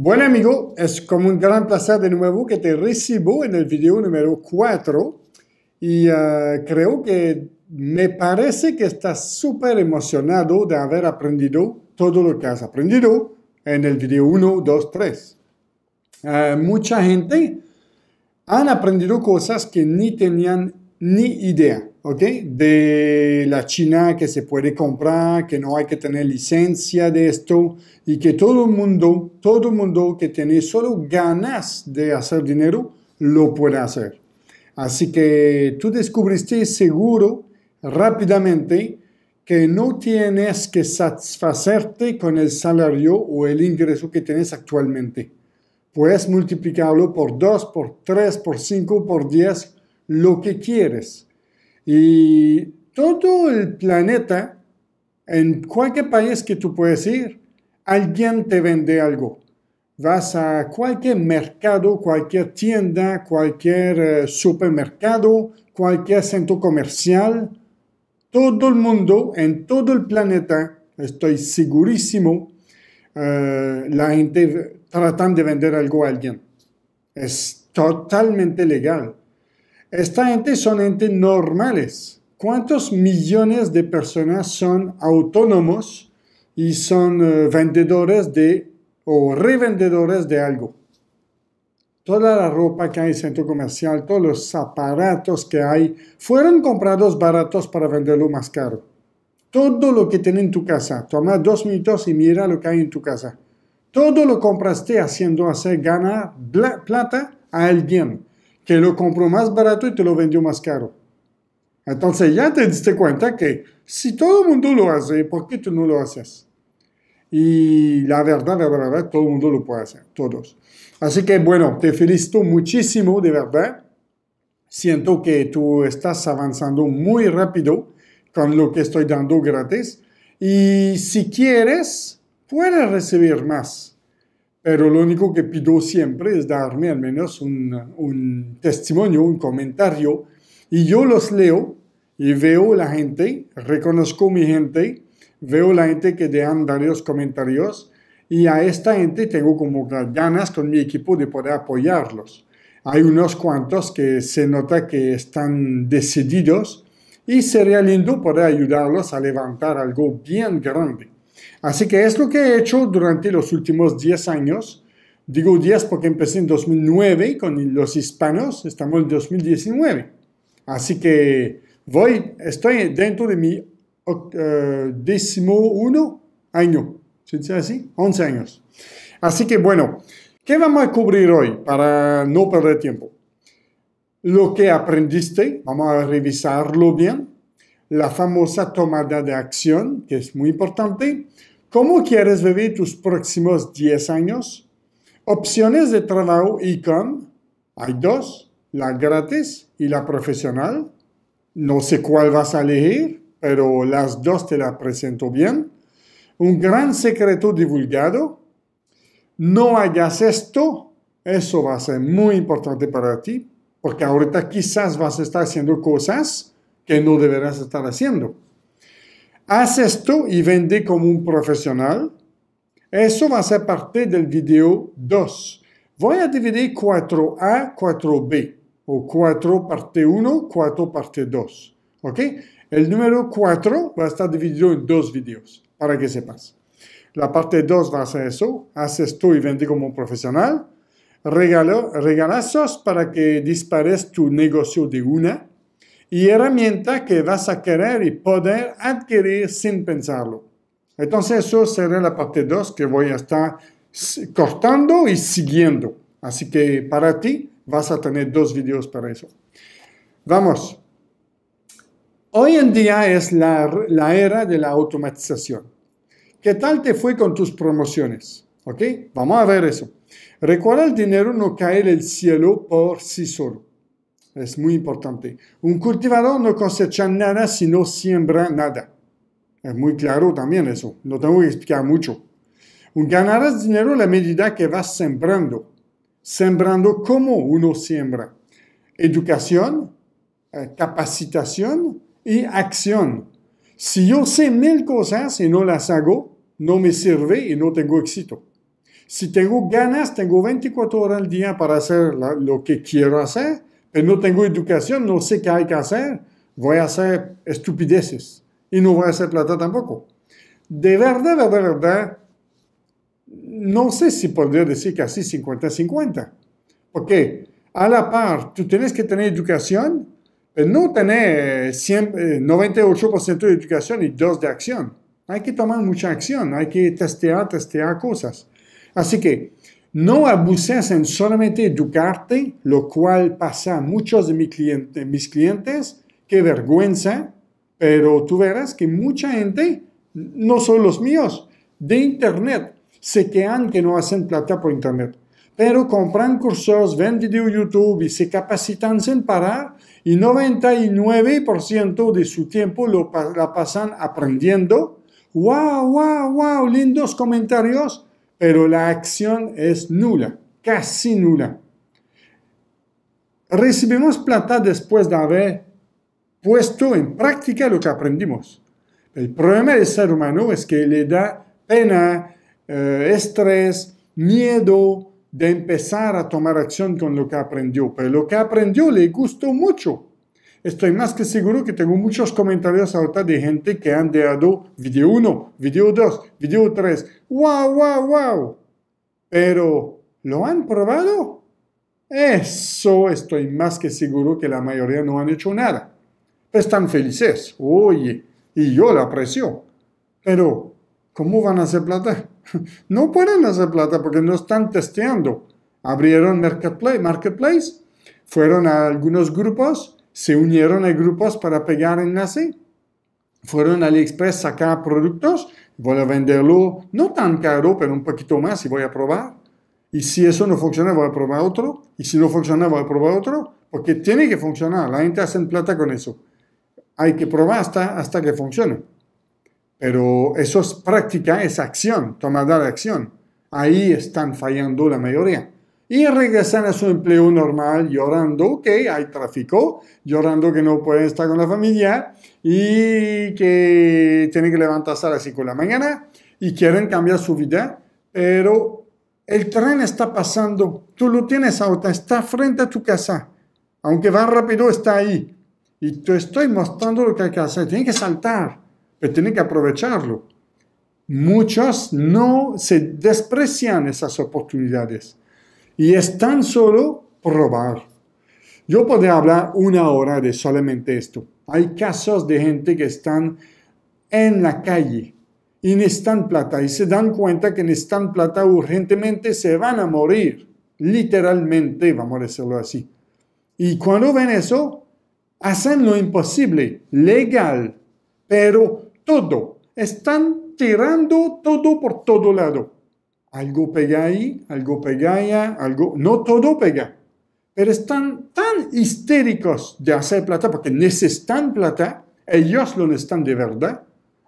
Buen amigo, es como un gran placer de nuevo que te recibo en el video número 4 y eh, creo que me parece que estás súper emocionado de haber aprendido todo lo que has aprendido en el video 1, 2, 3. mucha gente han aprendido cosas que ni tenían ni idea. De la China que se puede comprar, que no hay que tener licencia de esto y que todo el mundo, todo el mundo que tiene solo ganas de hacer dinero, lo puede hacer. Así que tú descubriste seguro rápidamente que no tienes que satisfacerte con el salario o el ingreso que tienes actualmente. Puedes multiplicarlo por 2, por 3, por 5, por 10, lo que quieres. Y todo el planeta, en cualquier país que tú puedes ir, alguien te vende algo. Vas a cualquier mercado, cualquier tienda, cualquier eh, supermercado, cualquier centro comercial. Todo el mundo, en todo el planeta, estoy segurísimo, eh, la gente tratan de vender algo a alguien. Es totalmente legal. Esta gente son entes normales. ¿Cuántos millones de personas son autónomos y son eh, vendedores de o revendedores de algo? Toda la ropa que hay en el centro comercial, todos los aparatos que hay, fueron comprados baratos para venderlo más caro. Todo lo que tiene en tu casa, toma dos minutos y mira lo que hay en tu casa. Todo lo compraste haciendo hacer ganar plata a alguien que lo compró más barato y te lo vendió más caro. Entonces ya te diste cuenta que si todo el mundo lo hace, ¿por qué tú no lo haces? Y la verdad, la verdad, todo el mundo lo puede hacer, todos. Así que bueno, te felicito muchísimo, de verdad. Siento que tú estás avanzando muy rápido con lo que estoy dando gratis. Y si quieres, puedes recibir más. Pero lo único que pido siempre es darme al menos un, testimonio, un comentario. Y yo los leo y veo la gente, reconozco mi gente, veo la gente que dejan varios comentarios y a esta gente tengo como ganas con mi equipo de poder apoyarlos. Hay unos cuantos que se nota que están decididos y sería lindo poder ayudarlos a levantar algo bien grande. Así que es lo que he hecho durante los últimos 10 años. Digo 10 porque empecé en 2009 con los hispanos, estamos en 2019. Así que voy, estoy dentro de mi uh, décimo uno año, ¿se dice así? 11 años. Así que bueno, ¿qué vamos a cubrir hoy para no perder tiempo? Lo que aprendiste, vamos a revisarlo bien. La famosa tomada de acción, que es muy importante cómo quieres vivir tus próximos 10 años, opciones de trabajo y con, hay dos, la gratis y la profesional. No sé cuál vas a elegir, pero las dos te las presento bien. Un gran secreto divulgado. No hagas esto, eso va a ser muy importante para ti, porque ahorita quizás vas a estar haciendo cosas que no deberás estar haciendo. Haz esto y vende como un profesional. Eso va a ser parte del video 2. Voy a dividir 4A, 4B, o 4 parte 1, 4 parte 2. ¿Ok? El número 4 va a estar dividido en dos videos, para que sepas. La parte 2 va a ser eso, Haz esto y vende como un profesional, Regalo, regalazos para que dispares tu negocio de una, y herramienta que vas a querer y poder adquirir sin pensarlo. Entonces eso será la parte 2 que voy a estar cortando y siguiendo. Así que para ti vas a tener dos videos para eso. Vamos. Hoy en día es la, la era de la automatización. ¿Qué tal te fue con tus promociones? ¿Ok? Vamos a ver eso. Recuerda el dinero no cae del cielo por sí solo. Es muy importante. Un cultivador no cosecha nada si no siembra nada. Es muy claro también eso. No tengo que explicar mucho. Un ganarás dinero a la medida que vas sembrando. Sembrando como uno siembra. Educación, eh, capacitación y acción. Si yo sé mil cosas y no las hago, no me sirve y no tengo éxito. Si tengo ganas, tengo 24 horas al día para hacer lo que quiero hacer no tengo educación, no sé qué hay que hacer. Voy a hacer estupideces y no voy a hacer plata tampoco. De verdad, de verdad, no sé si podría decir que así 50-50, porque a la par, tú tienes que tener educación, pero no tener 98% eh, de educación y 2% de acción. Hay que tomar mucha acción, hay que testear, testear cosas. Así que no abuses en solamente educarte, lo cual pasa a muchos de mis clientes. Mis clientes, qué vergüenza, pero tú verás que mucha gente, no son los míos, de Internet, se quedan que no hacen plata por Internet, pero compran cursos, ven video YouTube y se capacitan sin parar y 99% de su tiempo lo la pasan aprendiendo. ¡Wow, wow, wow! Lindos comentarios pero la acción es nula, casi nula. Recibimos plata después de haber puesto en práctica lo que aprendimos. El problema del ser humano es que le da pena, eh, estrés, miedo de empezar a tomar acción con lo que aprendió, pero lo que aprendió le gustó mucho. Estoy más que seguro que tengo muchos comentarios ahorita de gente que han dejado video 1, video 2, video 3, ¡Wow, wow, wow! Pero, ¿lo han probado? Eso estoy más que seguro que la mayoría no han hecho nada. Están felices, oye, y yo lo aprecio. Pero, ¿cómo van a hacer plata? no pueden hacer plata porque no están testeando. Abrieron marketplace, marketplace, fueron a algunos grupos, se unieron a grupos para pegar enlace, fueron a AliExpress sacar productos voy a venderlo no tan caro, pero un poquito más y voy a probar. Y si eso no funciona, voy a probar otro. Y si no funciona, voy a probar otro. Porque tiene que funcionar. La gente hace plata con eso. Hay que probar hasta, hasta que funcione. Pero eso es práctica, es acción, tomar la acción. Ahí están fallando la mayoría y regresan a su empleo normal llorando que hay tráfico, llorando que no pueden estar con la familia y que tienen que levantarse a las de la mañana y quieren cambiar su vida, pero el tren está pasando, tú lo tienes ahorita, está frente a tu casa, aunque va rápido, está ahí. Y te estoy mostrando lo que hay que hacer, tienen que saltar, pero tienen que aprovecharlo. Muchos no se desprecian esas oportunidades y es tan solo probar. Yo podría hablar una hora de solamente esto. Hay casos de gente que están en la calle y necesitan plata y se dan cuenta que necesitan plata urgentemente, se van a morir, literalmente, vamos a decirlo así. Y cuando ven eso, hacen lo imposible, legal, pero todo. Están tirando todo por todo lado. Algo pega ahí, algo pega allá, algo... No todo pega. Pero están tan histéricos de hacer plata porque necesitan plata, ellos lo necesitan de verdad.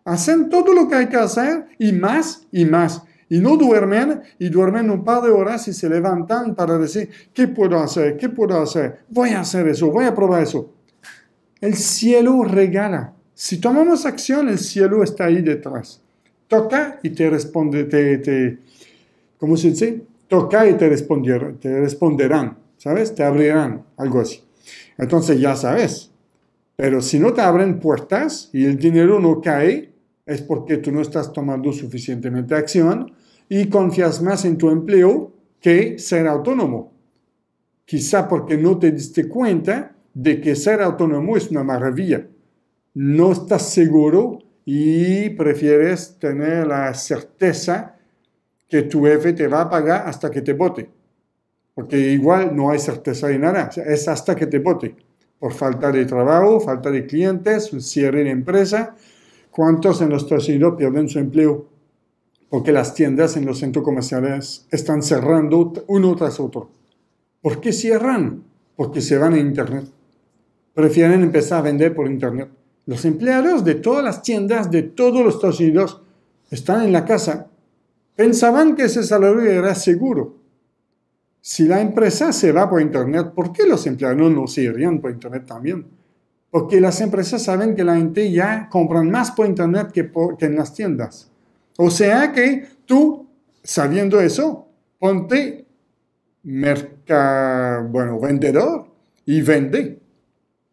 Hacen todo lo que hay que hacer y más y más. Y no duermen, y duermen un par de horas y se levantan para decir, ¿qué puedo hacer? ¿Qué puedo hacer? Voy a hacer eso, voy a probar eso. El cielo regala. Si tomamos acción, el cielo está ahí detrás. Toca y te responde, te, te, ¿cómo se dice? Toca y te, responderán, te responderán, ¿sabes? Te abrirán, algo así. Entonces ya sabes. Pero si no te abren puertas y el dinero no cae, es porque tú no estás tomando suficientemente acción y confías más en tu empleo que ser autónomo. Quizá porque no te diste cuenta de que ser autónomo es una maravilla. No estás seguro y prefieres tener la certeza que tu jefe te va a pagar hasta que te vote. Porque igual no hay certeza de nada. es hasta que te vote. Por falta de trabajo, falta de clientes, cierre de empresa. ¿Cuántos en los Estados Unidos pierden su empleo? Porque las tiendas en los centros comerciales están cerrando uno tras otro. ¿Por qué cierran? Porque se van a Internet. Prefieren empezar a vender por Internet. Los empleados de todas las tiendas de todos los Estados Unidos están en la casa Pensaban que ese salario era seguro. Si la empresa se va por Internet, ¿por qué los empleados no se irían por Internet también? Porque las empresas saben que la gente ya compran más por Internet que, por, en las tiendas. O sea que tú, sabiendo eso, ponte merca, bueno, vendedor y vende.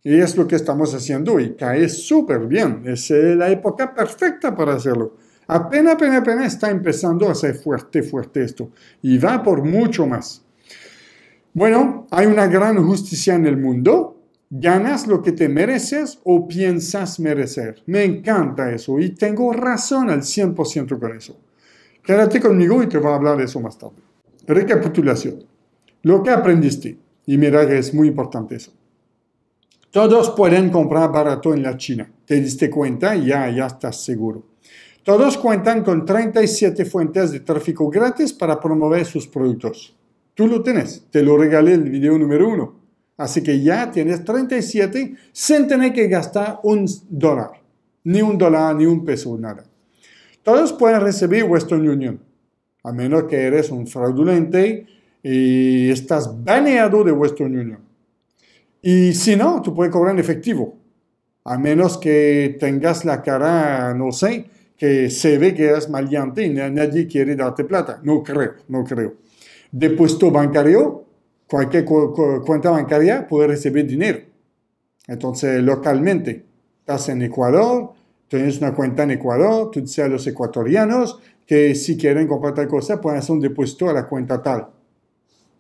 Y es lo que estamos haciendo y cae súper bien. Es la época perfecta para hacerlo. Apenas, apenas, apenas está empezando a ser fuerte, fuerte esto. Y va por mucho más. Bueno, hay una gran justicia en el mundo. ¿Ganas lo que te mereces o piensas merecer? Me encanta eso y tengo razón al 100% con eso. Quédate conmigo y te voy a hablar de eso más tarde. Recapitulación. Lo que aprendiste. Y mira que es muy importante eso. Todos pueden comprar barato en la China. ¿Te diste cuenta? Ya, ya estás seguro. Todos cuentan con 37 fuentes de tráfico gratis para promover sus productos. Tú lo tienes, te lo regalé el video número uno. Así que ya tienes 37 sin tener que gastar un dólar, ni un dólar, ni un peso, nada. Todos pueden recibir Western Union, a menos que eres un fraudulente y estás baneado de Western Union. Y si no, tú puedes cobrar en efectivo, a menos que tengas la cara, no sé, que se ve que eres maleante y nadie quiere darte plata. No creo, no creo. Depuesto bancario, cualquier cuenta bancaria puede recibir dinero. Entonces, localmente, estás en Ecuador, tienes una cuenta en Ecuador, tú dices a los ecuatorianos que si quieren comprar tal cosa pueden hacer un depósito a la cuenta tal.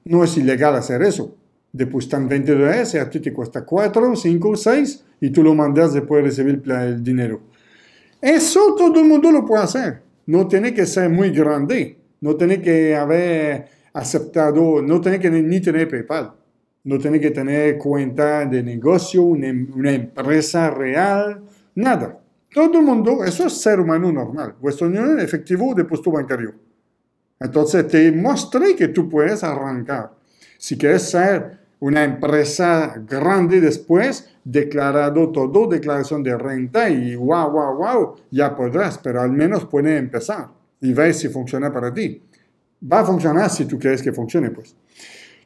No es ilegal hacer eso. Depositan 20 dólares y a ti te cuesta 4, 5, 6 y tú lo mandas después de recibir el dinero. Eso todo el mundo lo puede hacer. No tiene que ser muy grande. No tiene que haber aceptado, no tiene que ni tener PayPal. No tiene que tener cuenta de negocio, una, empresa real, nada. Todo el mundo, eso es ser humano normal. Vuestra unión efectivo de puesto bancario. Entonces te mostré que tú puedes arrancar. Si quieres ser una empresa grande después, declarado todo, declaración de renta y wow, wow, wow, ya podrás, pero al menos puede empezar y ver si funciona para ti. Va a funcionar si tú crees que funcione, pues.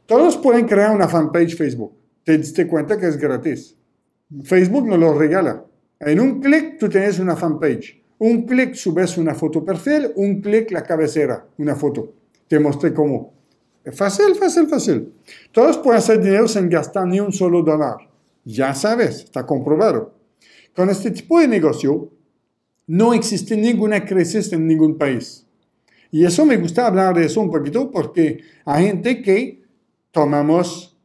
Todos pueden crear una fanpage Facebook. Te diste cuenta que es gratis. Facebook nos lo regala. En un clic tú tienes una fanpage. Un clic subes una foto perfil, un clic la cabecera, una foto. Te mostré cómo. Es fácil, fácil, fácil. Todos pueden hacer dinero sin gastar ni un solo dólar. Ya sabes, está comprobado. Con este tipo de negocio no existe ninguna crisis en ningún país. Y eso me gusta hablar de eso un poquito porque hay gente que tomamos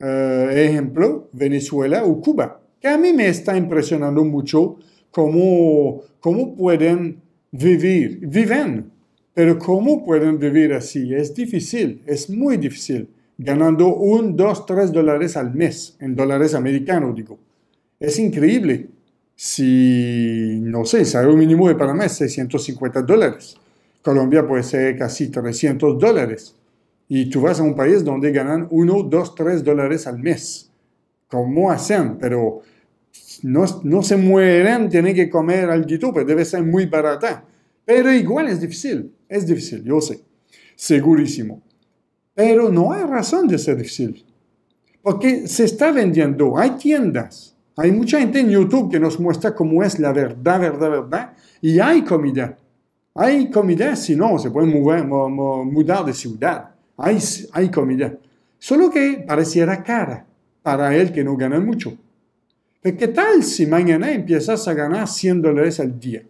eh, ejemplo Venezuela o Cuba, que a mí me está impresionando mucho cómo, cómo pueden vivir, viven pero ¿cómo pueden vivir así? Es difícil, es muy difícil, ganando un, dos, tres dólares al mes, en dólares americanos, digo. Es increíble. Si, no sé, sale un mínimo de Panamá es 650 dólares. Colombia puede ser casi 300 dólares. Y tú vas a un país donde ganan uno, 2, 3 dólares al mes. ¿Cómo hacen? Pero no, se mueren, tienen que comer algo, pero pues debe ser muy barata. Pero igual es difícil. Es difícil, yo sé, segurísimo. Pero no hay razón de ser difícil. Porque se está vendiendo, hay tiendas, hay mucha gente en YouTube que nos muestra cómo es la verdad, verdad, verdad. Y hay comida. Hay comida, si no, se puede mudar de ciudad. Hay, comida. Solo que pareciera cara para el que no gana mucho. Pero ¿qué tal si mañana empiezas a ganar 100 dólares al día?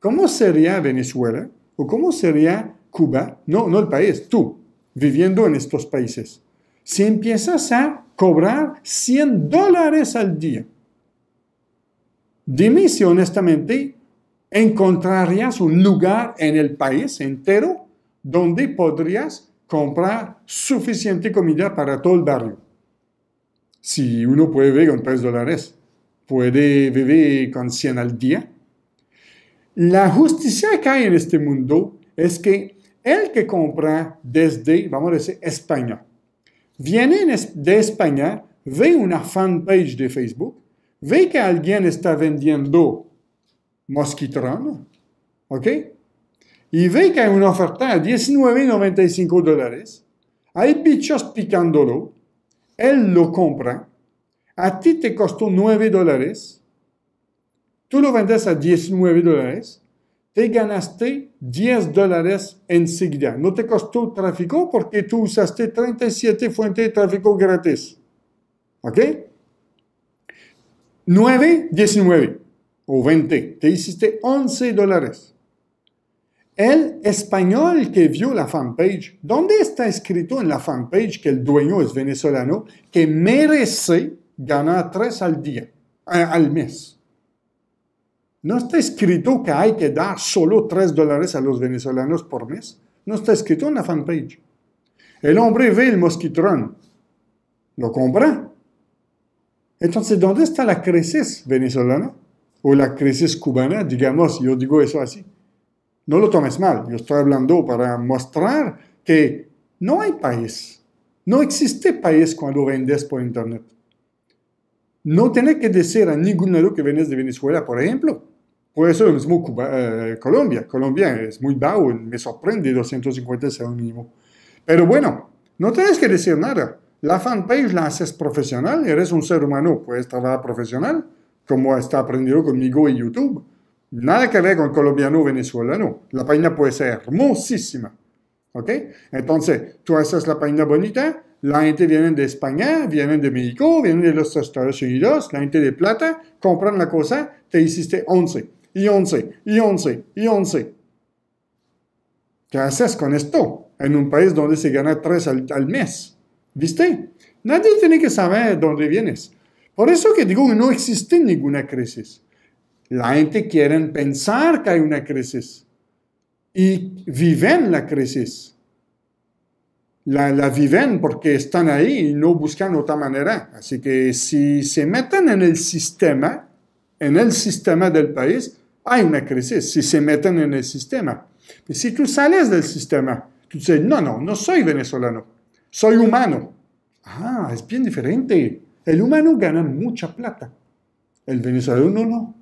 ¿Cómo sería Venezuela? cómo sería Cuba? No, no el país, tú, viviendo en estos países. Si empiezas a cobrar 100 dólares al día, dime si honestamente encontrarías un lugar en el país entero donde podrías comprar suficiente comida para todo el barrio. Si uno puede vivir con 3 dólares, puede vivir con 100 al día, la justicia que hay en este mundo es que el que compra desde, vamos a decir, España, viene de España, ve una fanpage de Facebook, ve que alguien está vendiendo mosquitrón, ¿ok? Y ve que hay una oferta de 19,95 dólares, hay bichos picándolo, él lo compra, a ti te costó 9 dólares, Tú lo vendes a 19 dólares, te ganaste 10 dólares enseguida. No te costó tráfico porque tú usaste 37 fuentes de tráfico gratis. ¿Ok? 9, 19 o 20. Te hiciste 11 dólares. El español que vio la fanpage, ¿dónde está escrito en la fanpage que el dueño es venezolano que merece ganar 3 al día, eh, al mes? ¿No está escrito que hay que dar solo 3 dólares a los venezolanos por mes? No está escrito en la fanpage. El hombre ve el mosquitrón. Lo compra. Entonces, ¿dónde está la crisis venezolana? O la crisis cubana, digamos, yo digo eso así. No lo tomes mal, yo estoy hablando para mostrar que no hay país. No existe país cuando vendes por Internet. No tenés que decir a ningún lado que vienes de Venezuela, por ejemplo. Por eso es muy eh, Colombia. Colombia es muy bajo, me sorprende 250 es un mínimo. Pero bueno, no tienes que decir nada. La fanpage la haces profesional, eres un ser humano, puedes trabajar profesional, como está aprendido conmigo en YouTube. Nada que ver con colombiano o venezolano. La página puede ser hermosísima. ¿Ok? Entonces, tú haces la página bonita, la gente viene de España, viene de México, viene de los Estados Unidos, la gente de plata, compran la cosa, te hiciste 11 y 11 y 11 y 11. ¿Qué haces con esto en un país donde se gana 3 al, mes? ¿Viste? Nadie tiene que saber dónde vienes. Por eso que digo que no existe ninguna crisis. La gente quiere pensar que hay una crisis y viven la crisis. la, viven porque están ahí y no buscan otra manera. Así que si se meten en el sistema, en el sistema del país, hay una crisis si se meten en el sistema. si tú sales del sistema, tú dices, no, no, no soy venezolano, soy humano. Ah, es bien diferente. El humano gana mucha plata, el venezolano no.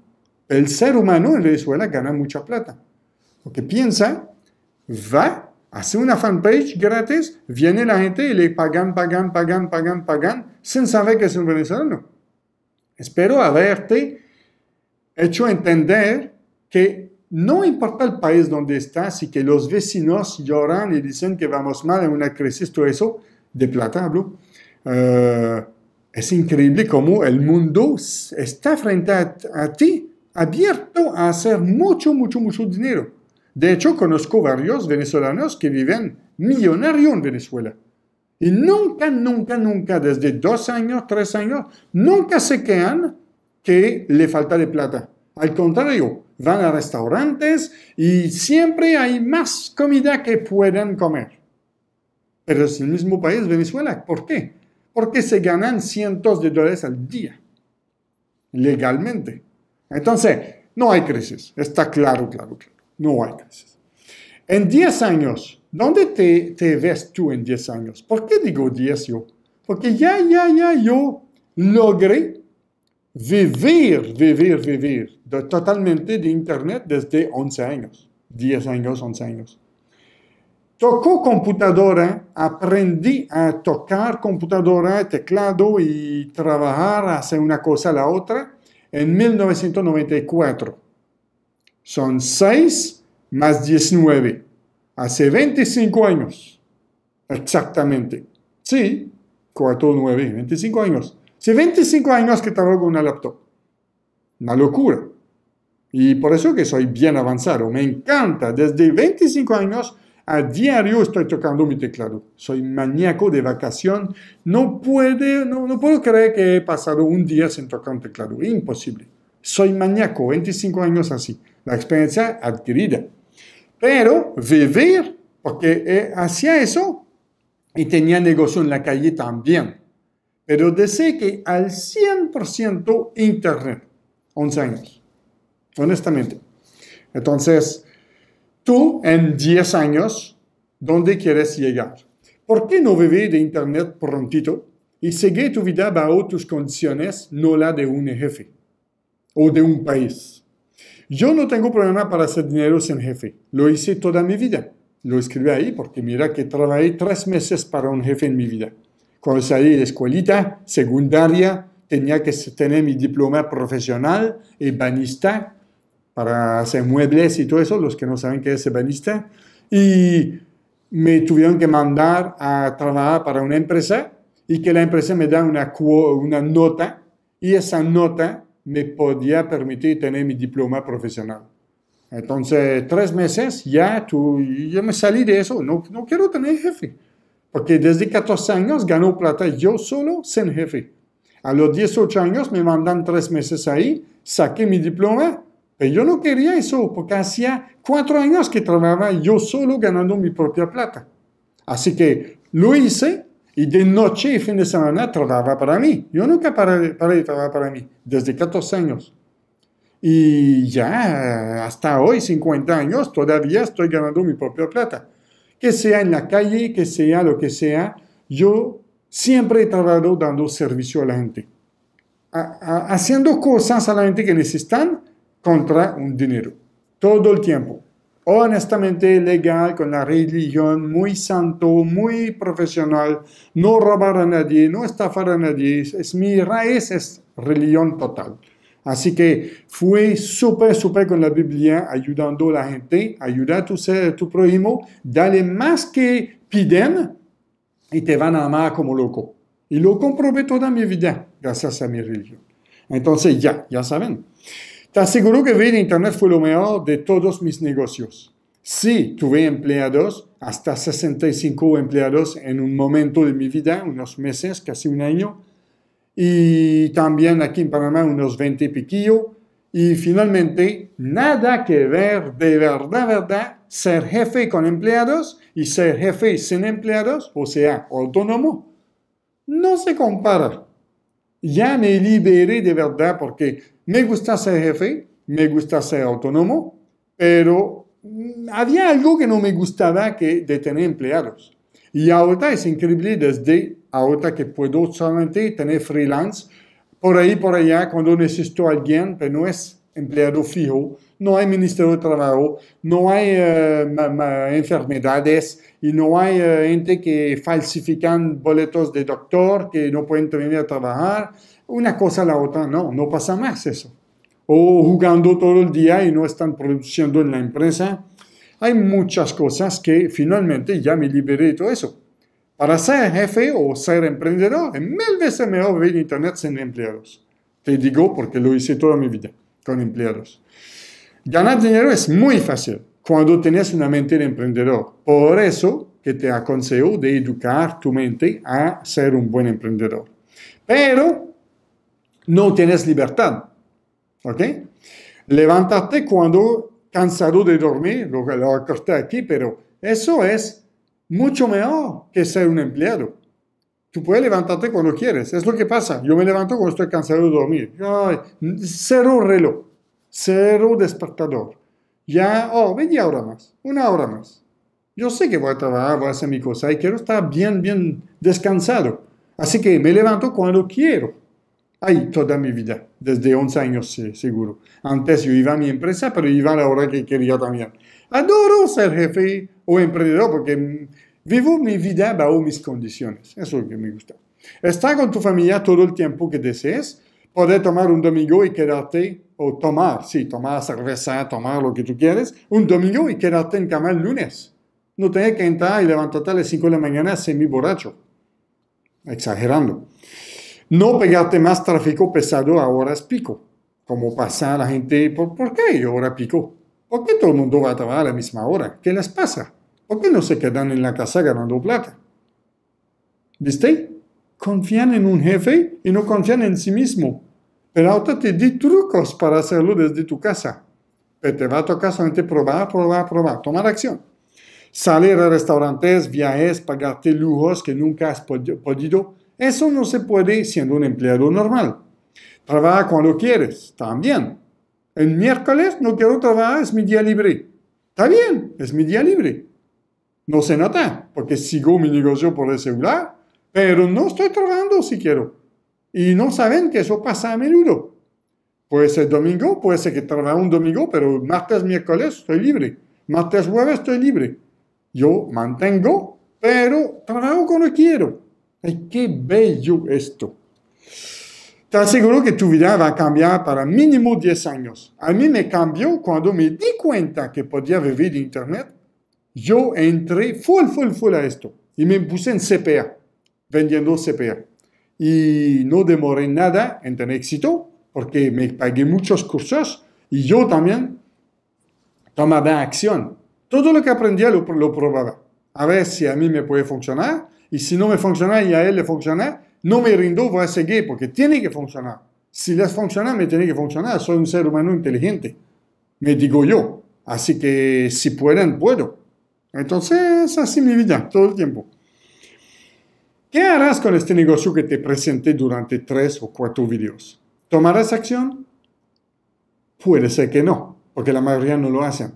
El ser humano en Venezuela gana mucha plata. Porque piensa, va, hace una fanpage gratis, viene la gente y le pagan, pagan, pagan, pagan, pagan, sin saber que es un venezolano. Espero haberte hecho entender que no importa el país donde estás y que los vecinos lloran y dicen que vamos mal en una crisis, todo eso, de Uh, es increíble cómo el mundo está frente a, ti, abierto a hacer mucho, mucho, mucho dinero. De hecho, conozco varios venezolanos que viven millonarios en Venezuela. Y nunca, nunca, nunca, desde dos años, tres años, nunca se quedan que le falta de plata. Al contrario, van a restaurantes y siempre hay más comida que pueden comer. Pero es el mismo país, Venezuela. ¿Por qué? Porque se ganan cientos de dólares al día, legalmente. Entonces, no hay crisis. Está claro, claro, claro. No hay crisis. En 10 años, ¿dónde te, ves tú en 10 años? ¿Por qué digo 10 yo? Porque ya, ya, ya yo logré vivir, vivir, vivir totalmente de Internet desde 11 años, 10 años, 11 años. Tocó computadora, aprendí a tocar computadora, teclado y trabajar, hacer una cosa a la otra en 1994. Son 6 más 19, hace 25 años, exactamente. Sí, 4, 9, 25 años. Hace 25 años que trabajo con una laptop. Una locura. Y por eso que soy bien avanzado. Me encanta. Desde 25 años a diario estoy tocando mi teclado. Soy maníaco de vacación. No, puede, no, puedo creer que he pasado un día sin tocar un teclado. Imposible. Soy maníaco. 25 años así. La experiencia adquirida. Pero vivir, porque eh, hacía eso y tenía negocio en la calle también pero que al 100% Internet. 11 años, honestamente. Entonces, tú en 10 años, ¿dónde quieres llegar? ¿Por qué no vivir de Internet prontito y seguir tu vida bajo tus condiciones, no la de un jefe o de un país? Yo no tengo problema para hacer dinero sin jefe. Lo hice toda mi vida. Lo escribí ahí porque mira que trabajé tres meses para un jefe en mi vida. Cuando salí de escuelita secundaria, tenía que tener mi diploma profesional, ebanista, para hacer muebles y todo eso, los que no saben qué es ebanista. Y me tuvieron que mandar a trabajar para una empresa y que la empresa me da una, una nota y esa nota me podía permitir tener mi diploma profesional. Entonces, tres meses ya tú, yo me salí de eso, no, no quiero tener jefe. Porque desde 14 años ganó plata yo solo, sin jefe. A los 18 años me mandan tres meses ahí, saqué mi diploma, pero yo no quería eso porque hacía cuatro años que trabajaba yo solo ganando mi propia plata. Así que lo hice y de noche y fin de semana trabajaba para mí. Yo nunca paré, paré de trabajar para mí, desde 14 años. Y ya hasta hoy, 50 años, todavía estoy ganando mi propia plata que sea en la calle, que sea lo que sea, yo siempre he trabajado dando servicio a la gente, haciendo cosas a la gente que necesitan contra un dinero, todo el tiempo. Honestamente, legal, con la religión, muy santo, muy profesional, no robar a nadie, no estafar a nadie, es mi raíz, es religión total. Así que fue súper, súper con la Biblia ayudando a la gente, ayudando a tu, ser, tu prójimo, dale más que piden y te van a amar como loco. Y lo comprobé toda mi vida gracias a mi religión. Entonces ya, ya saben. Te aseguro que ver Internet fue lo mejor de todos mis negocios. Sí, tuve empleados, hasta 65 empleados en un momento de mi vida, unos meses, casi un año, y también aquí en Panamá unos 20 y piquillo. Y finalmente, nada que ver de verdad, verdad, ser jefe con empleados y ser jefe sin empleados, o sea, autónomo, no se compara. Ya me liberé de verdad porque me gusta ser jefe, me gusta ser autónomo, pero mm, había algo que no me gustaba que de tener empleados. Y ahora es increíble desde otra que puedo solamente tener freelance, por ahí, por allá, cuando necesito a alguien, pero no es empleado fijo, no hay Ministerio de Trabajo, no hay eh, enfermedades y no hay eh, gente que falsifican boletos de doctor que no pueden venir a trabajar. Una cosa a la otra, no, no pasa más eso. O jugando todo el día y no están produciendo en la empresa. Hay muchas cosas que finalmente ya me liberé de todo eso. Para ser jefe o ser emprendedor es mil veces mejor ver Internet sin empleados. Te digo porque lo hice toda mi vida con empleados. Ganar dinero es muy fácil cuando tienes una mente de emprendedor. Por eso que te aconsejo de educar tu mente a ser un buen emprendedor. Pero no tienes libertad. ¿Ok? Levantarte cuando cansado de dormir, lo, lo corté aquí, pero eso es mucho mejor que ser un empleado. Tú puedes levantarte cuando quieres, es lo que pasa. Yo me levanto cuando estoy cansado de dormir. cero reloj, cero despertador. Ya, oh, media ahora más, una hora más. Yo sé que voy a trabajar, voy a hacer mi cosa y quiero estar bien, bien descansado. Así que me levanto cuando quiero. Ahí toda mi vida, desde 11 años seguro. Antes yo iba a mi empresa, pero iba a la hora que quería también. Adoro ser jefe, o emprendedor, porque vivo mi vida bajo mis condiciones. Eso es lo que me gusta. Estar con tu familia todo el tiempo que desees, poder tomar un domingo y quedarte, o tomar, sí, tomar cerveza, tomar lo que tú quieres, un domingo y quedarte en cama el lunes. No tener que entrar y levantarte a las 5 de la mañana semi borracho. Exagerando. No pegarte más tráfico pesado a horas pico. Como pasa la gente, ¿por, ¿por qué hora pico? ¿Por qué todo el mundo va a trabajar a la misma hora? ¿Qué les pasa? ¿Por qué no se quedan en la casa ganando plata? ¿Viste? Confían en un jefe y no confían en sí mismo. Pero ahora te di trucos para hacerlo desde tu casa. Pero te va a tocar solamente probar, probar, probar, tomar acción. Salir a restaurantes, viajes, pagarte lujos que nunca has podido, eso no se puede siendo un empleado normal. Trabaja cuando quieres, también. El miércoles no quiero trabajar, es mi día libre. Está bien, es mi día libre. No se nota, porque sigo mi negocio por el celular, pero no estoy trabajando si quiero. Y no saben que eso pasa a menudo. Puede ser domingo, puede ser que trabaje un domingo, pero martes, miércoles estoy libre. Martes, jueves estoy libre. Yo mantengo, pero trabajo cuando quiero. ¡Ay, qué bello esto! Te aseguro que tu vida va a cambiar para mínimo 10 años. A mí me cambió cuando me di cuenta que podía vivir de Internet yo entré full, full, full a esto y me puse en CPA, vendiendo CPA. Y no demoré nada en tener éxito porque me pagué muchos cursos y yo también tomaba acción. Todo lo que aprendía lo, probaba. A ver si a mí me puede funcionar y si no me funciona y a él le funciona, no me rindo, voy a seguir porque tiene que funcionar. Si les funciona, me tiene que funcionar. Soy un ser humano inteligente, me digo yo. Así que si pueden, puedo. Entonces, así mi vida, todo el tiempo. ¿Qué harás con este negocio que te presenté durante tres o cuatro videos? ¿Tomarás acción? Puede ser que no, porque la mayoría no lo hacen.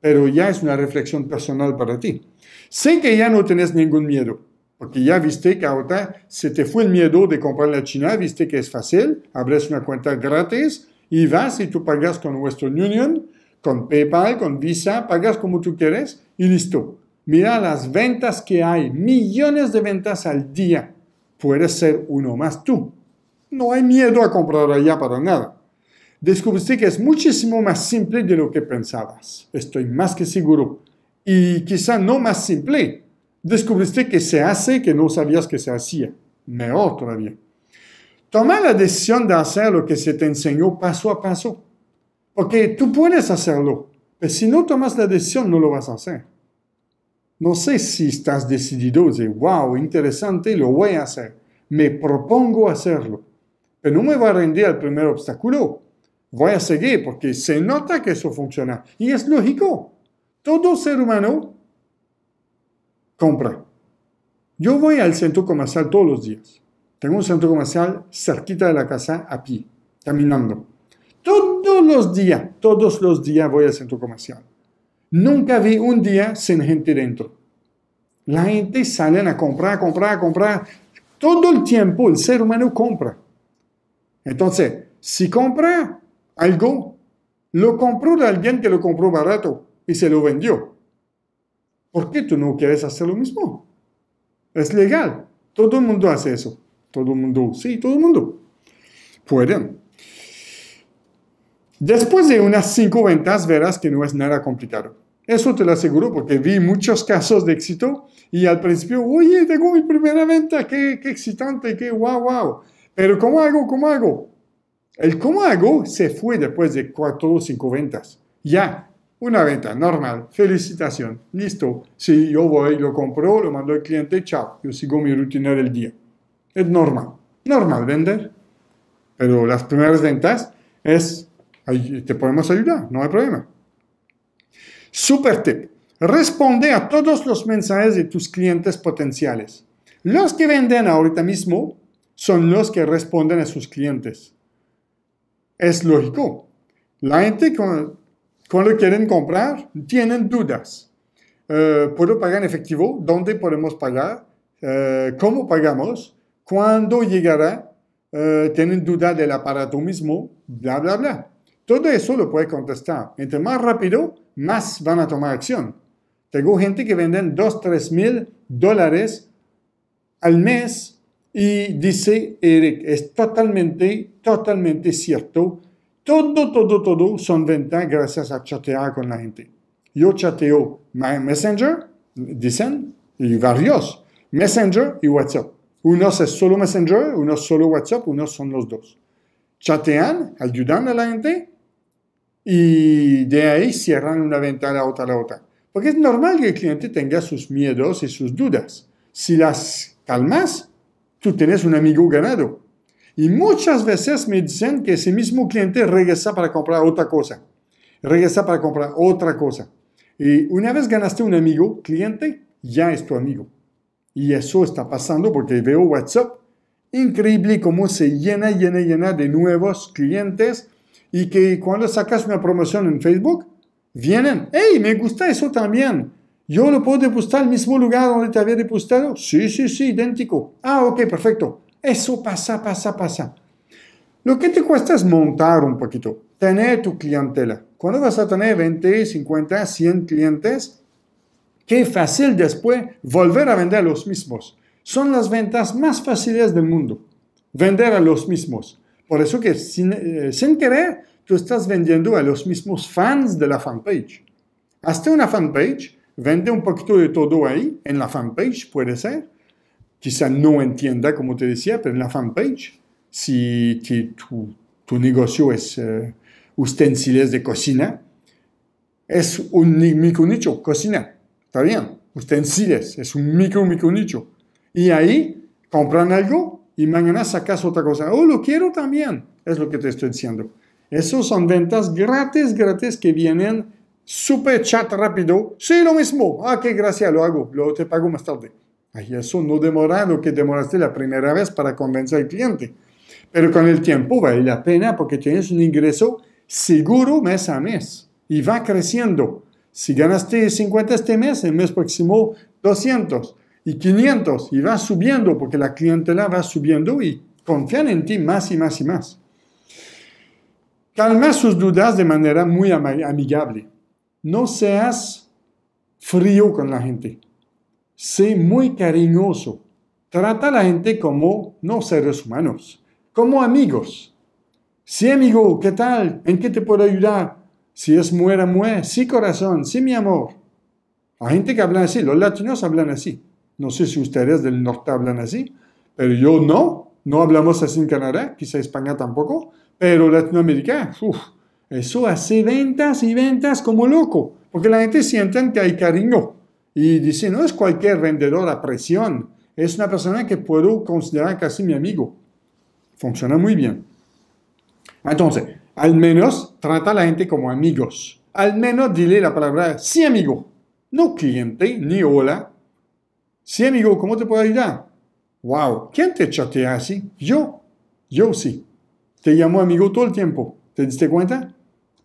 Pero ya es una reflexión personal para ti. Sé que ya no tenés ningún miedo, porque ya viste que ahora se te fue el miedo de comprar la China, viste que es fácil, abres una cuenta gratis y vas y tú pagas con Western Union con PayPal, con Visa, pagas como tú quieres y listo. Mira las ventas que hay, millones de ventas al día. Puedes ser uno más tú. No hay miedo a comprar allá para nada. Descubriste que es muchísimo más simple de lo que pensabas. Estoy más que seguro. Y quizá no más simple. Descubriste que se hace que no sabías que se hacía. Mejor todavía. Toma la decisión de hacer lo que se te enseñó paso a paso porque tú puedes hacerlo, pero si no tomas la decisión no lo vas a hacer. No sé si estás decidido, de wow, interesante, lo voy a hacer. Me propongo hacerlo, pero no me voy a rendir al primer obstáculo. Voy a seguir porque se nota que eso funciona y es lógico. Todo ser humano compra. Yo voy al centro comercial todos los días. Tengo un centro comercial cerquita de la casa a pie, caminando. Todos los días, todos los días voy al centro comercial. Nunca vi un día sin gente dentro. La gente sale a comprar, comprar, comprar. Todo el tiempo el ser humano compra. Entonces, si compra algo, lo compró de alguien que lo compró barato y se lo vendió. ¿Por qué tú no quieres hacer lo mismo? Es legal. Todo el mundo hace eso. Todo el mundo, sí, todo el mundo. Pueden. Después de unas cinco ventas verás que no es nada complicado. Eso te lo aseguro porque vi muchos casos de éxito y al principio, oye, tengo mi primera venta, qué, qué excitante, qué wow, wow. Pero ¿cómo hago? ¿Cómo hago? El cómo hago se fue después de cuatro o cinco ventas. Ya, una venta normal, felicitación, listo. Si sí, yo voy, lo compro, lo mando al cliente, chao. Yo sigo mi rutina del día. Es normal, normal vender. Pero las primeras ventas es te podemos ayudar, no hay problema. Super tip. Responde a todos los mensajes de tus clientes potenciales. Los que venden ahorita mismo son los que responden a sus clientes. Es lógico. La gente cuando quieren comprar tienen dudas. Eh, ¿Puedo pagar en efectivo? ¿Dónde podemos pagar? Eh, ¿Cómo pagamos? ¿Cuándo llegará? Eh, tienen duda del aparato mismo, bla, bla, bla. Todo eso lo puede contestar. Entre más rápido, más van a tomar acción. Tengo gente que venden 2, 3 mil dólares al mes y dice Eric, es totalmente, totalmente cierto. Todo, todo, todo son ventas gracias a chatear con la gente. Yo chateo Messenger, dicen, y varios. Messenger y WhatsApp. Uno es solo Messenger, es solo WhatsApp, unos son los dos. Chatean, ayudan a la gente y de ahí cierran una ventana, otra, la otra. Porque es normal que el cliente tenga sus miedos y sus dudas. Si las calmas, tú tienes un amigo ganado. Y muchas veces me dicen que ese mismo cliente regresa para comprar otra cosa. Regresa para comprar otra cosa. Y una vez ganaste un amigo, cliente, ya es tu amigo. Y eso está pasando porque veo WhatsApp. Increíble cómo se llena, llena, llena de nuevos clientes y que cuando sacas una promoción en Facebook, vienen, hey, me gusta eso también. Yo lo puedo depositar al mismo lugar donde te había depositado. Sí, sí, sí, idéntico. Ah, ok, perfecto. Eso pasa, pasa, pasa. Lo que te cuesta es montar un poquito, tener tu clientela. Cuando vas a tener 20, 50, 100 clientes, qué fácil después volver a vender a los mismos. Son las ventas más fáciles del mundo. Vender a los mismos. Por eso que eh, sin, querer tú estás vendiendo a los mismos fans de la fanpage. Hazte una fanpage, vende un poquito de todo ahí, en la fanpage puede ser. Quizá no entienda, como te decía, pero en la fanpage, si tu, negocio es eh, de cocina, es un micro nicho, cocina. Está bien, ustensiles, es un micro, micro nicho. Y ahí compran algo, y mañana sacas otra cosa. Oh, lo quiero también. Es lo que te estoy diciendo. Esos son ventas gratis, gratis que vienen super chat rápido. Sí, lo mismo. Ah, qué gracia, lo hago. Lo te pago más tarde. Y eso no demora lo que demoraste la primera vez para convencer al cliente. Pero con el tiempo vale la pena porque tienes un ingreso seguro mes a mes y va creciendo. Si ganaste 50 este mes, el mes próximo 200 y 500 y va subiendo porque la clientela va subiendo y confían en ti más y más y más. Calma sus dudas de manera muy amigable. No seas frío con la gente. Sé muy cariñoso. Trata a la gente como no seres humanos, como amigos. Sí, amigo, ¿qué tal? ¿En qué te puedo ayudar? Si es muera, muera. Sí, corazón. Sí, mi amor. Hay gente que habla así. Los latinos hablan así. No sé si ustedes del norte hablan así, pero yo no. No hablamos así en Canadá, quizá España tampoco, pero Latinoamérica, uf, eso hace ventas y ventas como loco, porque la gente siente que hay cariño y dice, no es cualquier vendedor a presión, es una persona que puedo considerar casi mi amigo. Funciona muy bien. Entonces, al menos trata a la gente como amigos. Al menos dile la palabra sí amigo. No cliente, ni hola, Sí, amigo, ¿cómo te puedo ayudar? Wow, ¿quién te chatea así? Yo, yo sí. Te llamo amigo todo el tiempo. ¿Te diste cuenta?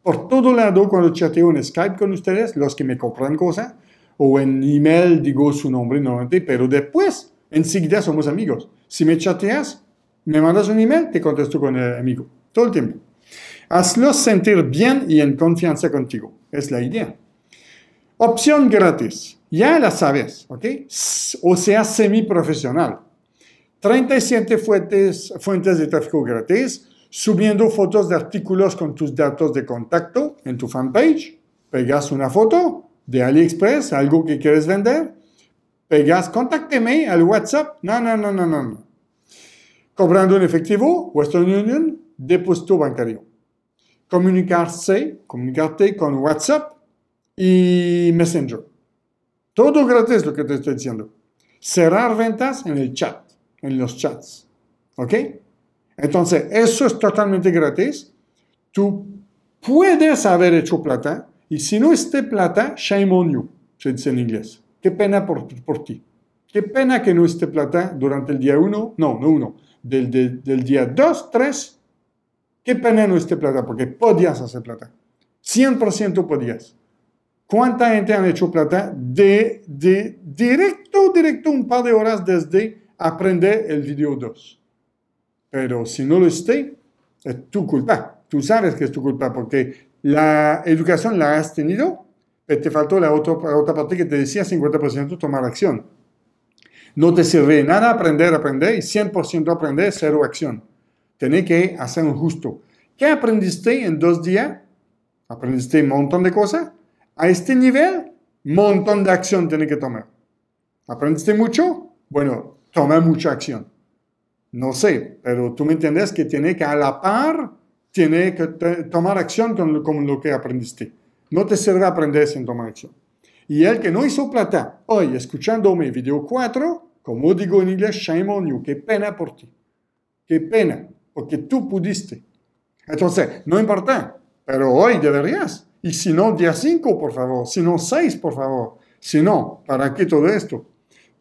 Por todo lado, cuando chateo en Skype con ustedes, los que me compran cosas, o en email digo su nombre normalmente, pero después, enseguida somos amigos. Si me chateas, me mandas un email, te contesto con el amigo. Todo el tiempo. Hazlos sentir bien y en confianza contigo. Es la idea. Opción gratis. Ya la sabes, ¿ok? O sea, semiprofesional. 37 fuentes, fuentes de tráfico gratis, subiendo fotos de artículos con tus datos de contacto en tu fanpage. Pegas una foto de AliExpress, algo que quieres vender. Pegas, contácteme al WhatsApp. No, no, no, no, no. Cobrando en efectivo, Western Union, depósito bancario. Comunicarse, comunicarte con WhatsApp y Messenger. Todo gratis lo que te estoy diciendo. Cerrar ventas en el chat, en los chats. ¿Ok? Entonces, eso es totalmente gratis. Tú puedes haber hecho plata y si no esté plata, shame on you, se dice en inglés. Qué pena por, por ti. Qué pena que no esté plata durante el día 1, no, no uno del, día 2, 3. Qué pena no esté plata porque podías hacer plata. 100% podías. ¿Cuánta gente han hecho plata de, de directo, directo un par de horas desde aprender el video 2? Pero si no lo esté, es tu culpa. Ah, tú sabes que es tu culpa porque la educación la has tenido, pero te faltó la otra, otra parte que te decía, 50% tomar acción. No te sirve nada aprender, aprender y 100% aprender, cero acción. Tenés que hacer un justo. ¿Qué aprendiste en dos días? Aprendiste un montón de cosas, a este nivel, montón de acción tiene que tomar. ¿Aprendiste mucho? Bueno, toma mucha acción. No sé, pero tú me entiendes que tiene que a la par, tiene que tomar acción con lo, que aprendiste. No te sirve aprender sin tomar acción. Y el que no hizo plata hoy escuchando mi video 4, como digo en inglés, shame on you, qué pena por ti. Qué pena, porque tú pudiste. Entonces, no importa, pero hoy deberías. Y si no, día 5, por favor. Si no, 6, por favor. Si no, ¿para qué todo esto?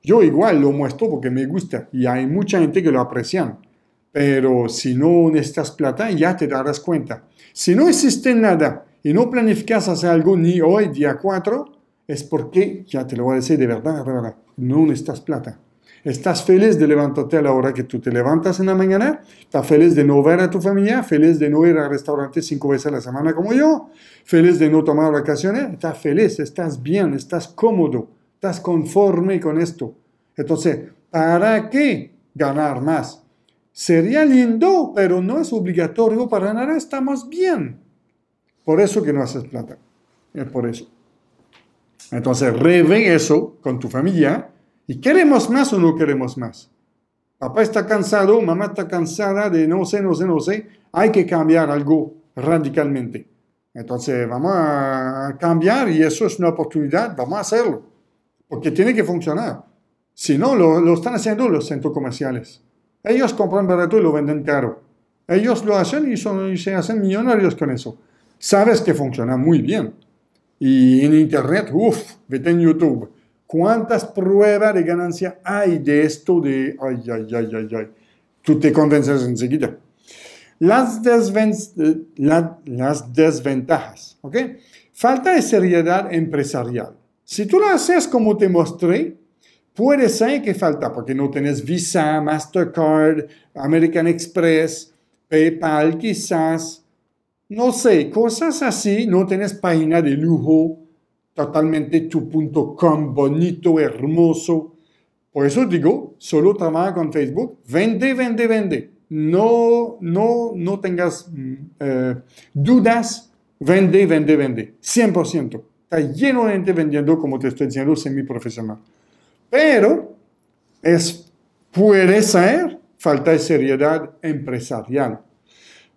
Yo igual lo muestro porque me gusta y hay mucha gente que lo aprecian. Pero si no necesitas plata, ya te darás cuenta. Si no existe nada y no planificas hacer algo ni hoy, día 4, es porque, ya te lo voy a decir de verdad, de verdad, no necesitas plata. Estás feliz de levantarte a la hora que tú te levantas en la mañana. Estás feliz de no ver a tu familia. Feliz de no ir al restaurante cinco veces a la semana como yo. Feliz de no tomar vacaciones. Estás feliz, estás bien, estás cómodo. Estás conforme con esto. Entonces, ¿para qué ganar más? Sería lindo, pero no es obligatorio para nada. Estamos bien. Por eso que no haces plata. Es por eso. Entonces, revé eso con tu familia ¿Y queremos más o no queremos más? Papá está cansado, mamá está cansada de no sé, no sé, no sé. Hay que cambiar algo radicalmente. Entonces vamos a cambiar y eso es una oportunidad, vamos a hacerlo. Porque tiene que funcionar. Si no, lo, están haciendo los centros comerciales. Ellos compran barato y lo venden caro. Ellos lo hacen y, son, y se hacen millonarios con eso. Sabes que funciona muy bien. Y en Internet, uff, vete en YouTube ¿Cuántas pruebas de ganancia hay de esto de, ay, ay, ay, ay, ay? Tú te convences enseguida. Eh, las, desventajas, ¿ok? Falta de seriedad empresarial. Si tú lo haces como te mostré, puede ser que falta, porque no tienes Visa, Mastercard, American Express, PayPal quizás, no sé, cosas así, no tienes página de lujo, totalmente tu tu.com, bonito, hermoso. Por eso digo, solo trabaja con Facebook, vende, vende, vende. No, no, no tengas mm, eh, dudas, vende, vende, vende. 100%. Está lleno de gente vendiendo, como te estoy diciendo, semiprofesional. Pero es, puede ser falta de seriedad empresarial.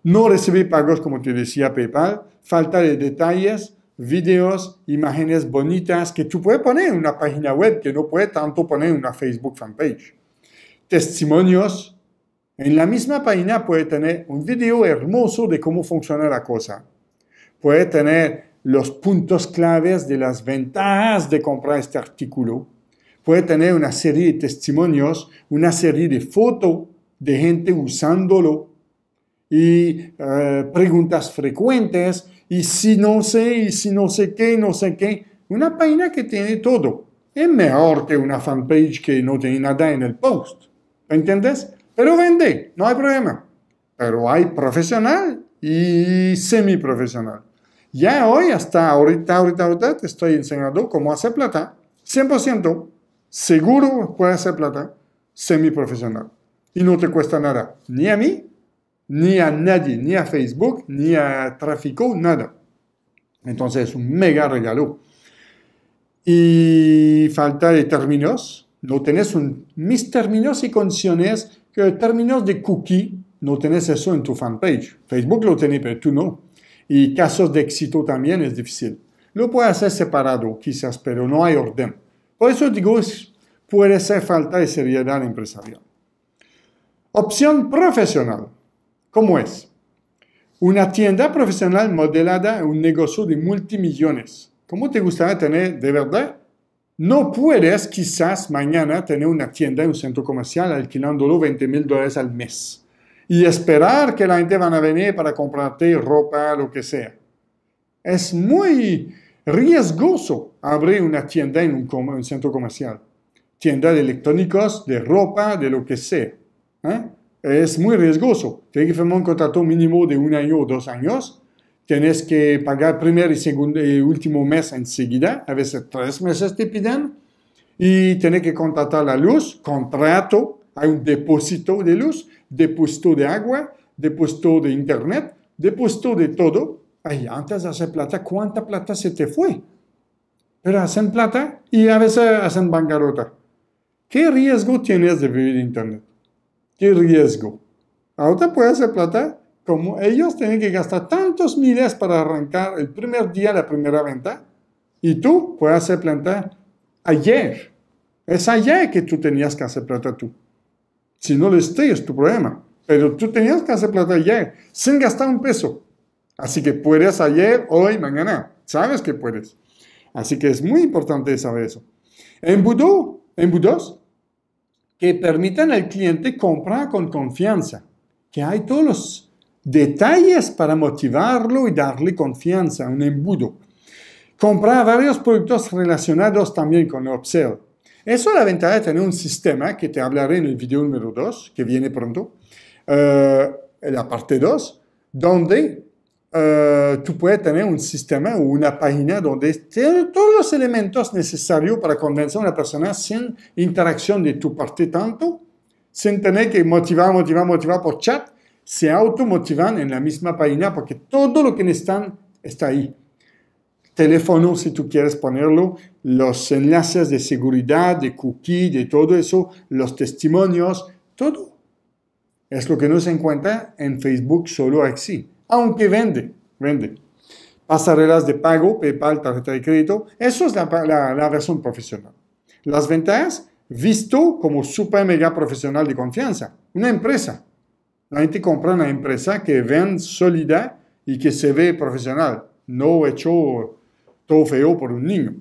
No recibir pagos, como te decía PayPal, falta de detalles, videos, imágenes bonitas que tú puedes poner en una página web que no puedes tanto poner en una Facebook fanpage. Testimonios. En la misma página puede tener un video hermoso de cómo funciona la cosa. Puede tener los puntos claves de las ventajas de comprar este artículo. Puede tener una serie de testimonios, una serie de fotos de gente usándolo y eh, preguntas frecuentes y si no sé, y si no sé qué, no sé qué. Una página que tiene todo. Es mejor que una fanpage que no tiene nada en el post. ¿Entiendes? Pero vende, no hay problema. Pero hay profesional y semiprofesional. Ya hoy, hasta ahorita, ahorita, ahorita, te estoy enseñando cómo hacer plata. 100% seguro puede hacer plata semiprofesional. Y no te cuesta nada, ni a mí ni a nadie, ni a Facebook, ni a Tráfico, nada. Entonces es un mega regalo. Y falta de términos. No tenés un, mis términos y condiciones, que términos de cookie, no tenés eso en tu fanpage. Facebook lo tiene, pero tú no. Y casos de éxito también es difícil. Lo puedes hacer separado, quizás, pero no hay orden. Por eso digo, puede ser falta de seriedad empresarial. Opción profesional. ¿Cómo es? Una tienda profesional modelada en un negocio de multimillones. ¿Cómo te gustaría tener de verdad? No puedes quizás mañana tener una tienda en un centro comercial alquilándolo 20 mil dólares al mes y esperar que la gente van a venir para comprarte ropa, lo que sea. Es muy riesgoso abrir una tienda en un, un centro comercial. Tienda de electrónicos, de ropa, de lo que sea. ¿Eh? es muy riesgoso. Tienes que firmar un contrato mínimo de un año o dos años. Tienes que pagar primer y, segundo, y eh, último mes enseguida. A veces tres meses te piden. Y tienes que contratar la luz, contrato, hay un depósito de luz, depósito de agua, depósito de internet, depósito de todo. antes de hacer plata, ¿cuánta plata se te fue? Pero hacen plata y a veces hacen bancarrota. ¿Qué riesgo tienes de vivir en internet? qué riesgo. Ahora puedes hacer plata como ellos tienen que gastar tantos miles para arrancar el primer día la primera venta y tú puedes hacer plata ayer. Es ayer que tú tenías que hacer plata tú. Si no lo estés, es tu problema. Pero tú tenías que hacer plata ayer sin gastar un peso. Así que puedes ayer, hoy, mañana. Sabes que puedes. Así que es muy importante saber eso. En Budó, en Budós, que permitan al cliente comprar con confianza, que hay todos los detalles para motivarlo y darle confianza, un embudo. Comprar varios productos relacionados también con upsell. Eso es la ventaja de tener un sistema que te hablaré en el video número 2, que viene pronto, eh, en la parte 2, donde eh, tú puedes tener un sistema o una página donde todos los elementos necesarios para convencer a una persona sin interacción de tu parte tanto, sin tener que motivar, motivar, motivar por chat, se automotivan en la misma página porque todo lo que necesitan está ahí. Teléfono, si tú quieres ponerlo, los enlaces de seguridad, de cookie, de todo eso, los testimonios, todo. Es lo que no se encuentra en Facebook solo así aunque vende, vende. Pasarelas de pago, PayPal, tarjeta de crédito, eso es la, versión profesional. Las ventajas, visto como super mega profesional de confianza, una empresa. La gente compra una empresa que vende sólida y que se ve profesional, no hecho todo feo por un niño.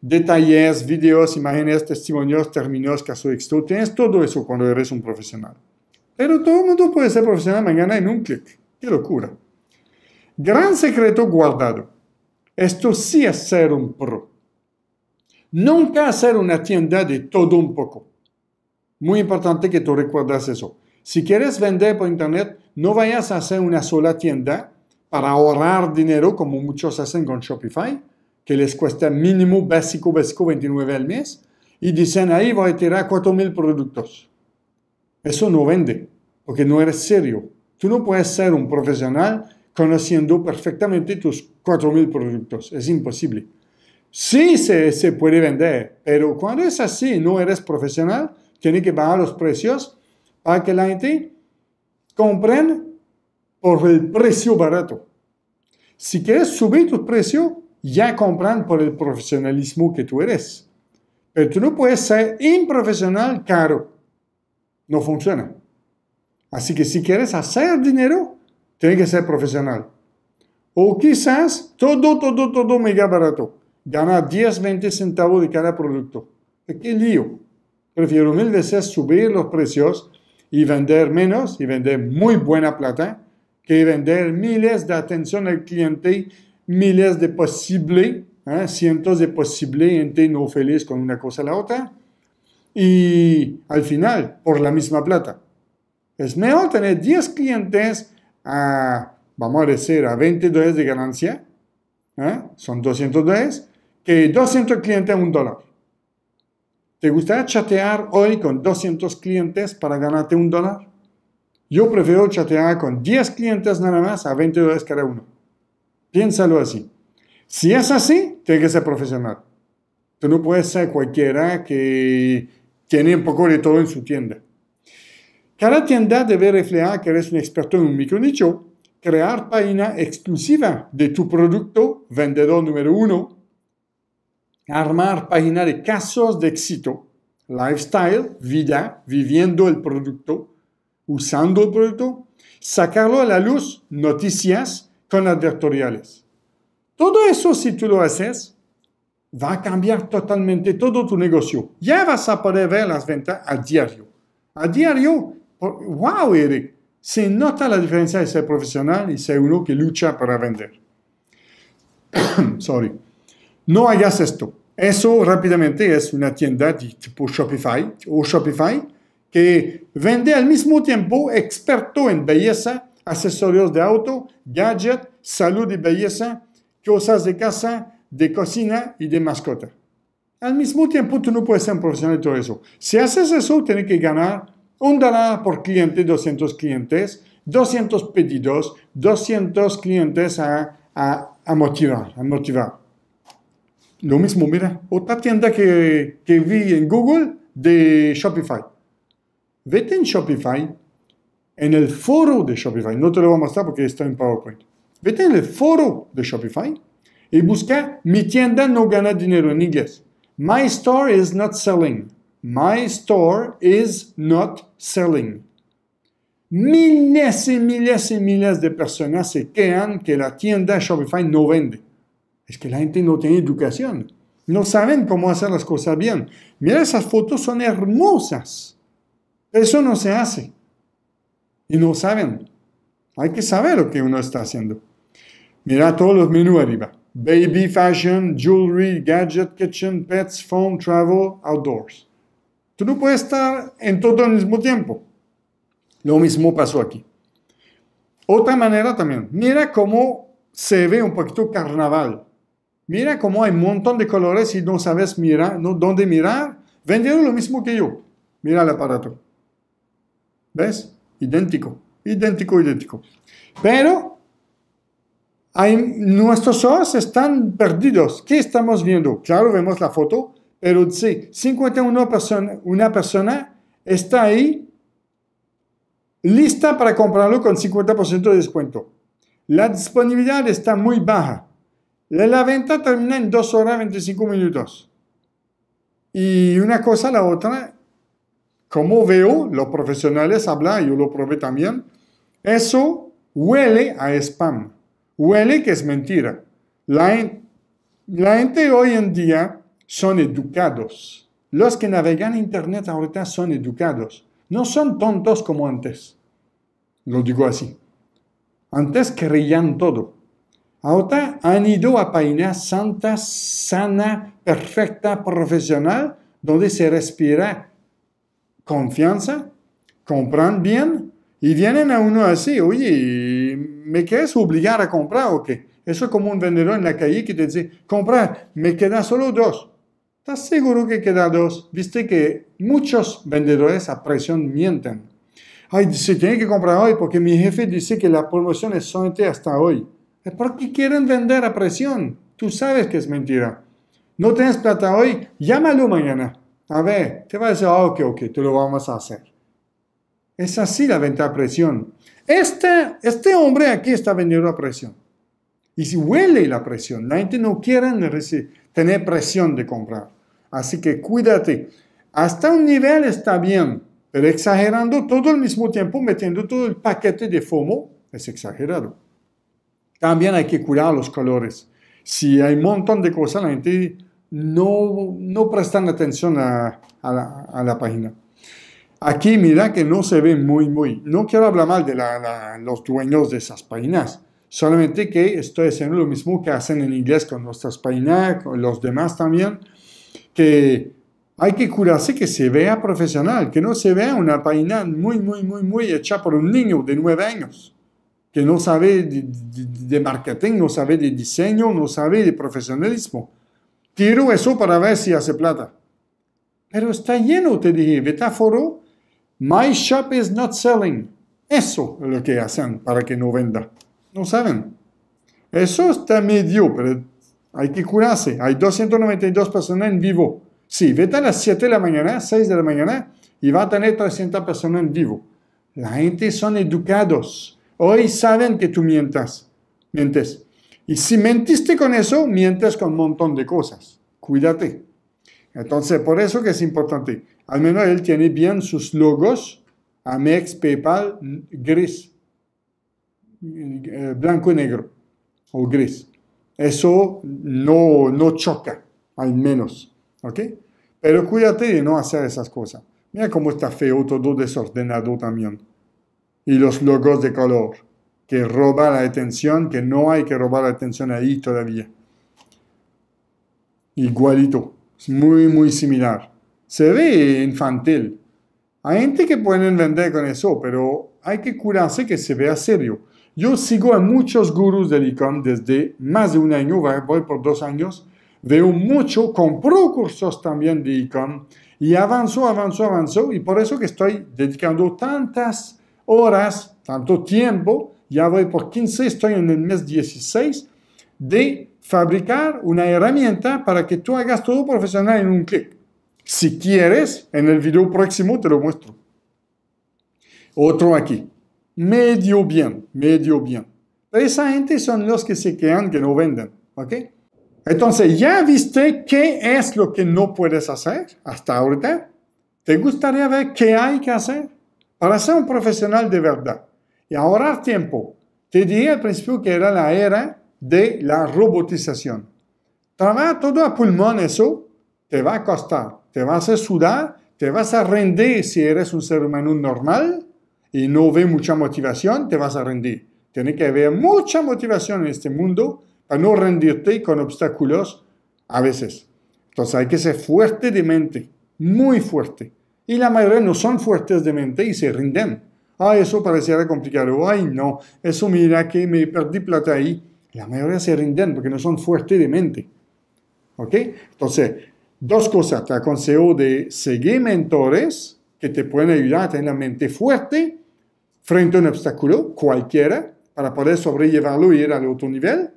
Detalles, videos, imágenes, testimonios, términos, casos de éxito, tienes todo eso cuando eres un profesional. Pero todo el mundo puede ser profesional mañana en un clic. ¡Qué locura! Gran secreto guardado. Esto sí es ser un pro. Nunca hacer una tienda de todo un poco. Muy importante que tú recuerdas eso. Si quieres vender por internet, no vayas a hacer una sola tienda para ahorrar dinero como muchos hacen con Shopify, que les cuesta mínimo básico, básico 29 al mes, y dicen ahí voy a tirar 4.000 productos. Eso no vende, porque no eres serio. Tú no puedes ser un profesional conociendo perfectamente tus 4.000 productos. Es imposible. Sí se, se, puede vender, pero cuando es así, no eres profesional, tienes que bajar los precios para que la gente compre por el precio barato. Si quieres subir tu precio, ya compran por el profesionalismo que tú eres. Pero tú no puedes ser improfesional caro. No funciona. Así que si quieres hacer dinero, tienes que ser profesional. O quizás todo, todo, todo mega barato. Ganar 10, 20 centavos de cada producto. ¡Qué lío! Prefiero mil veces subir los precios y vender menos y vender muy buena plata que vender miles de atención al cliente, miles de posibles, ¿eh? cientos de posibles gente no feliz con una cosa a la otra. Y al final, por la misma plata. Es mejor tener 10 clientes a, vamos a decir, a 20 dólares de ganancia, ¿eh? son 200 dólares, que 200 clientes a un dólar. ¿Te gustaría chatear hoy con 200 clientes para ganarte un dólar? Yo prefiero chatear con 10 clientes nada más a 20 dólares cada uno. Piénsalo así. Si es así, tienes que ser profesional. Tú no puedes ser cualquiera que tiene un poco de todo en su tienda. Cada tienda debe reflejar que eres un experto en un micro nicho, Crear página exclusiva de tu producto, vendedor número uno. Armar página de casos de éxito. Lifestyle, vida, viviendo el producto, usando el producto. Sacarlo a la luz, noticias con advertoriales. Todo eso, si tú lo haces, va a cambiar totalmente todo tu negocio. Ya vas a poder ver las ventas a diario. A diario wow, Eric, se nota la diferencia de ser profesional y ser uno que lucha para vender. Sorry. No hagas esto. Eso rápidamente es una tienda tipo Shopify o Shopify que vende al mismo tiempo experto en belleza, accesorios de auto, gadget, salud y belleza, cosas de casa, de cocina y de mascota. Al mismo tiempo tú no puedes ser profesional de todo eso. Si haces eso, tienes que ganar un dólar por cliente, 200 clientes, 200 pedidos, 200 clientes a, motivar, a motivar. Lo mismo, mira, otra tienda que, que vi en Google de Shopify. Vete en Shopify, en el foro de Shopify, no te lo voy a mostrar porque está en PowerPoint. Vete en el foro de Shopify y busca mi tienda no gana dinero en inglés. My store is not selling. My store is not selling. Miles y miles y miles de personas se quejan que la tienda Shopify no vende. Es que la gente no tiene educación. No saben cómo hacer las cosas bien. Mira, esas fotos son hermosas. Eso no se hace. Y no saben. Hay que saber lo que uno está haciendo. Mira todos los menús arriba. Baby, fashion, jewelry, gadget, kitchen, pets, phone, travel, outdoors. Tú no puedes estar en todo el mismo tiempo. Lo mismo pasó aquí. Otra manera también. Mira cómo se ve un poquito carnaval. Mira cómo hay un montón de colores y no sabes mirar, no, dónde mirar. Vendieron lo mismo que yo. Mira el aparato. ¿Ves? Idéntico, idéntico, idéntico. Pero hay, nuestros ojos están perdidos. ¿Qué estamos viendo? Claro, vemos la foto, pero sí, 51 personas, una persona está ahí lista para comprarlo con 50% de descuento. La disponibilidad está muy baja. La venta termina en 2 horas 25 minutos. Y una cosa, la otra, como veo, los profesionales hablan, yo lo probé también, eso huele a spam, huele que es mentira. la gente hoy en día son educados. Los que navegan Internet ahorita son educados. No son tontos como antes. Lo digo así. Antes creían todo. Ahora han ido a painar santa, sana, perfecta, profesional, donde se respira confianza, compran bien y vienen a uno así, oye, ¿me quieres obligar a comprar o qué? Eso es como un vendedor en la calle que te dice, comprar, me quedan solo dos. ¿Estás seguro que queda dos? Viste que muchos vendedores a presión mienten. Ay, se tiene que comprar hoy porque mi jefe dice que la promoción es solamente hasta hoy. Es porque quieren vender a presión. Tú sabes que es mentira. No tienes plata hoy, llámalo mañana. A ver, te va a decir, ah, ok, ok, te lo vamos a hacer. Es así la venta a presión. Este, este hombre aquí está vendiendo a presión. Y si huele la presión, la gente no quiere tener presión de comprar. Así que cuídate. Hasta un nivel está bien, pero exagerando todo al mismo tiempo, metiendo todo el paquete de FOMO, es exagerado. También hay que cuidar los colores. Si hay un montón de cosas, la gente no, no prestan atención a, la, página. Aquí mira que no se ve muy, muy. No quiero hablar mal de los dueños de esas páginas, solamente que estoy haciendo lo mismo que hacen en inglés con nuestras páginas, con los demás también que hay que curarse que se vea profesional, que no se vea una vaina muy, muy, muy, muy hecha por un niño de nueve años, que no sabe de, de marketing, no sabe de diseño, no sabe de profesionalismo. Tiro eso para ver si hace plata. Pero está lleno, te dije, metáforo. My shop is not selling. Eso es lo que hacen para que no venda. No saben. Eso está medio, pero hay que curarse. Hay 292 personas en vivo. Sí, vete a las 7 de la mañana, 6 de la mañana, y va a tener 300 personas en vivo. La gente son educados. Hoy saben que tú mientas. Mientes. Y si mentiste con eso, mientes con un montón de cosas. Cuídate. Entonces, por eso que es importante. Al menos él tiene bien sus logos. Amex, PayPal, gris. Eh, blanco y negro. O gris. Eso no, no choca, al menos. ¿Ok? Pero cuídate de no hacer esas cosas. Mira cómo está feo todo desordenado también. Y los logos de color, que roba la atención, que no hay que robar la atención ahí todavía. Igualito, es muy, muy similar. Se ve infantil. Hay gente que pueden vender con eso, pero hay que curarse que se vea serio. Yo sigo a muchos gurús del ICOM desde más de un año, voy por dos años, veo mucho, compro cursos también de ICOM y avanzó, avanzó, avanzó y por eso que estoy dedicando tantas horas, tanto tiempo, ya voy por 15, estoy en el mes 16, de fabricar una herramienta para que tú hagas todo profesional en un clic. Si quieres, en el video próximo te lo muestro. Otro aquí medio bien, medio bien. Esa gente son los que se quedan que no venden, ¿ok? Entonces, ya viste qué es lo que no puedes hacer hasta ahorita. ¿Te gustaría ver qué hay que hacer? Para ser un profesional de verdad y ahorrar tiempo, te dije al principio que era la era de la robotización. Trabajar todo a pulmón, eso te va a costar, te vas a sudar, te vas a rendir si eres un ser humano normal y no ve mucha motivación, te vas a rendir. Tiene que haber mucha motivación en este mundo para no rendirte con obstáculos a veces. Entonces hay que ser fuerte de mente, muy fuerte. Y la mayoría no son fuertes de mente y se rinden. Ah, eso pareciera complicado. Ay, no, eso mira que me perdí plata ahí. La mayoría se rinden porque no son fuertes de mente. ¿Ok? Entonces, dos cosas. Te aconsejo de seguir mentores que te pueden ayudar a tener la mente fuerte frente a un obstáculo cualquiera para poder sobrellevarlo y ir al otro nivel.